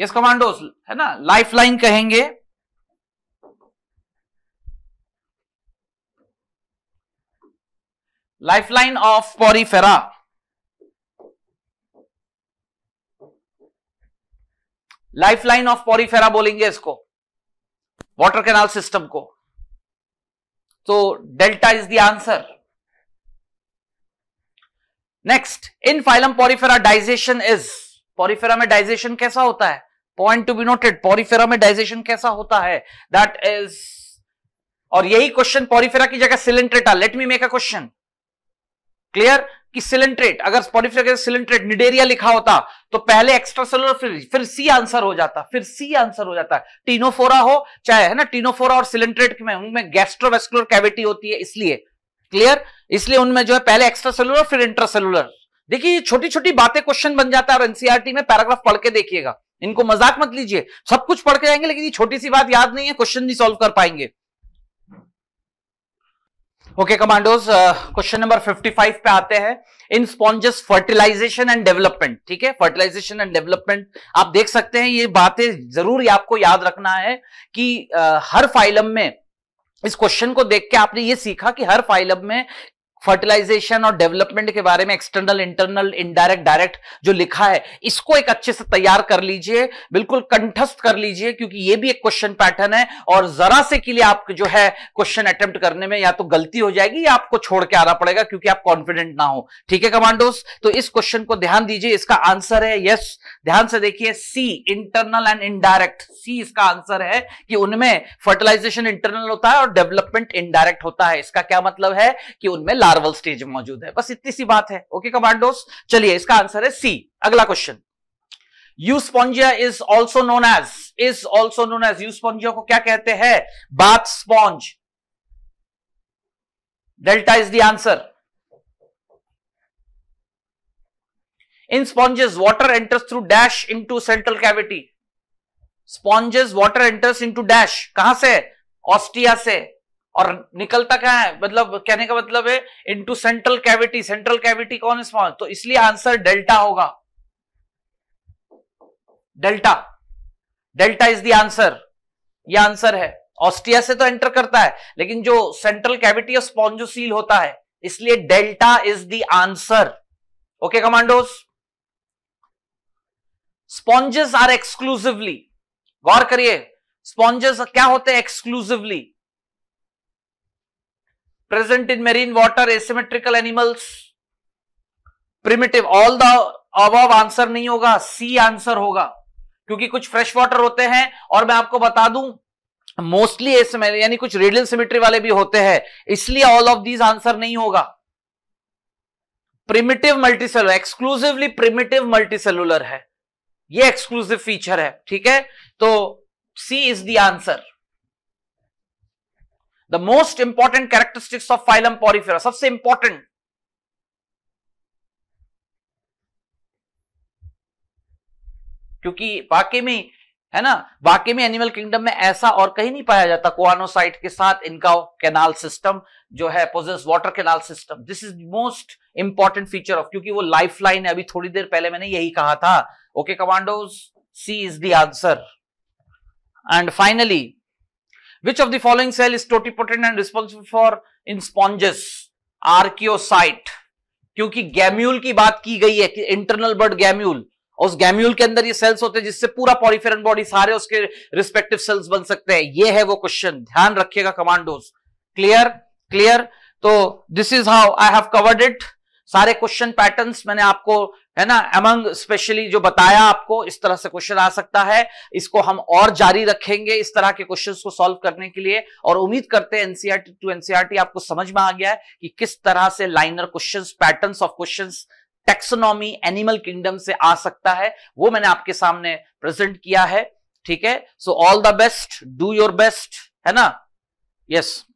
A: yes yes, commandos है ना लाइफलाइन कहेंगे lifeline of Porifera lifeline of Porifera बोलेंगे इसको वाटर कैनाल सिस्टम को तो delta is the answer next in phylum Porifera digestion is Porifera में डाइजेशन कैसा होता है point to be noted Porifera में डाइजेशन कैसा होता है दैट इज और यही क्वेश्चन पॉरीफेरा की जगह Coelenterata let me make a question clear कि सिलेंट्रेट अगर सिलेंट्रेट निडेरिया लिखा होता तो पहले एक्स्ट्रा सेलर फिर फिर सी आंसर हो जाता फिर सी आंसर हो जाता टीनोफोरा हो चाहे है ना टीनोफोरा और सिलेंट्रेट में उनमें गैस्ट्रोवेस्कुलर कैविटी होती है इसलिए क्लियर इसलिए उनमें जो है पहले एक्स्ट्रा सेलुलर फिर इंट्रा देखिए छोटी छोटी बातें क्वेश्चन बन जाता है और एनसीआरटी e में पैराग्राफ पढ़ के देखिएगा इनको मजाक मत लीजिए सब कुछ पढ़ के जाएंगे लेकिन ये छोटी सी बात याद नहीं है क्वेश्चन नहीं सॉल्व कर पाएंगे ओके कमांडोज क्वेश्चन नंबर 55 पे आते हैं in sponges fertilisation and development ठीक है फर्टिलाइजेशन एंड डेवलपमेंट आप देख सकते हैं ये बातें जरूर आपको याद रखना है कि uh, हर फाइलम में इस क्वेश्चन को देख के आपने ये सीखा कि हर फाइलम में फर्टिलाइजेशन और डेवलपमेंट के बारे में एक्सटर्नल इंटरनल इनडायरेक्ट डायरेक्ट जो लिखा है इसको एक अच्छे से तैयार कर लीजिए बिल्कुल कंठस्थ कर लीजिए क्योंकि ये भी एक क्वेश्चन पैटर्न है और जरा से के लिए आप जो है क्वेश्चन अटेम्प्ट करने में या तो गलती हो जाएगी या आपको छोड़ के आना पड़ेगा क्योंकि आप कॉन्फिडेंट ना हो ठीक है कमांडोस तो इस क्वेश्चन को ध्यान दीजिए इसका आंसर है यस ध्यान से देखिए C internal and indirect C इसका आंसर है कि उनमें फर्टिलाइजेशन इंटरनल होता है और डेवलपमेंट इनडायरेक्ट होता है इसका क्या मतलब है कि उनमें लार्वल स्टेज मौजूद है बस इतनी सी बात है ओके कमांडोस चलिए इसका आंसर है सी अगला question Euspongia is also known as is also known as Euspongia को क्या कहते हैं bath sponge delta is the answer in sponges water enters through dash into central cavity sponges water enters into dash कहां से? Austria से. और निकलता क्या है मतलब कहने का मतलब है into central cavity central cavity कौन स्मॉल तो इसलिए आंसर डेल्टा होगा delta delta is the answer ये आंसर है ऑस्ट्रिया से तो एंटर करता है लेकिन जो सेंट्रल कैविटी ऑफ स्पॉन्जोसील होता है इसलिए delta is the answer okay commandos sponges are exclusively गौर करिए स्पॉन्जेस क्या होते हैं exclusively present in marine water asymmetrical animals primitive all the above answer नहीं होगा सी आंसर होगा क्योंकि कुछ फ्रेश वाटर होते हैं और मैं आपको बता दूं मोस्टली यानी कुछ रेडियल सिमेट्री वाले भी होते हैं इसलिए ऑल ऑफ दीज आंसर नहीं होगा primitive multicellular exclusively primitive multicellular है ये एक्सक्लूसिव फीचर है ठीक है तो C is the answer the most important characteristics of phylum Porifera सबसे इंपॉर्टेंट क्योंकि वाकई में है ना वाकई में एनिमल किंगडम में ऐसा और कहीं नहीं पाया जाता कोआनोसाइट के साथ इनका कैनाल सिस्टम जो है possesses water canal system this is most important feature of क्योंकि वो लाइफ लाइन है अभी थोड़ी देर पहले मैंने यही कहा था okay commandos C is the answer and finally Which of the following cell is totipotent and responsible for in sponges? Archaeocyte. क्योंकि गैम्यूल की बात की गई है कि इंटरनल बर्ड गैम्यूल और उस गैम्यूल के अंदर ये सेल्स होते हैं जिससे पूरा पॉलीफेरन बॉडी सारे उसके रिस्पेक्टिव सेल्स बन सकते हैं ये है वो क्वेश्चन ध्यान रखिएगा कमांडोज क्लियर क्लियर तो this is how I have covered it सारे क्वेश्चन पैटर्न्स मैंने आपको है ना अमंग स्पेशली जो बताया आपको इस तरह से क्वेश्चन आ सकता है इसको हम और जारी रखेंगे इस तरह के क्वेश्चंस को सॉल्व करने के लिए और उम्मीद करते हैं एनसीआरटी टू एनसीआरटी आपको समझ में आ गया है कि किस तरह से liner questions patterns of questions taxonomy animal kingdom से आ सकता है वो मैंने आपके सामने प्रेजेंट किया है ठीक है so all the best do your best है ना यस yes.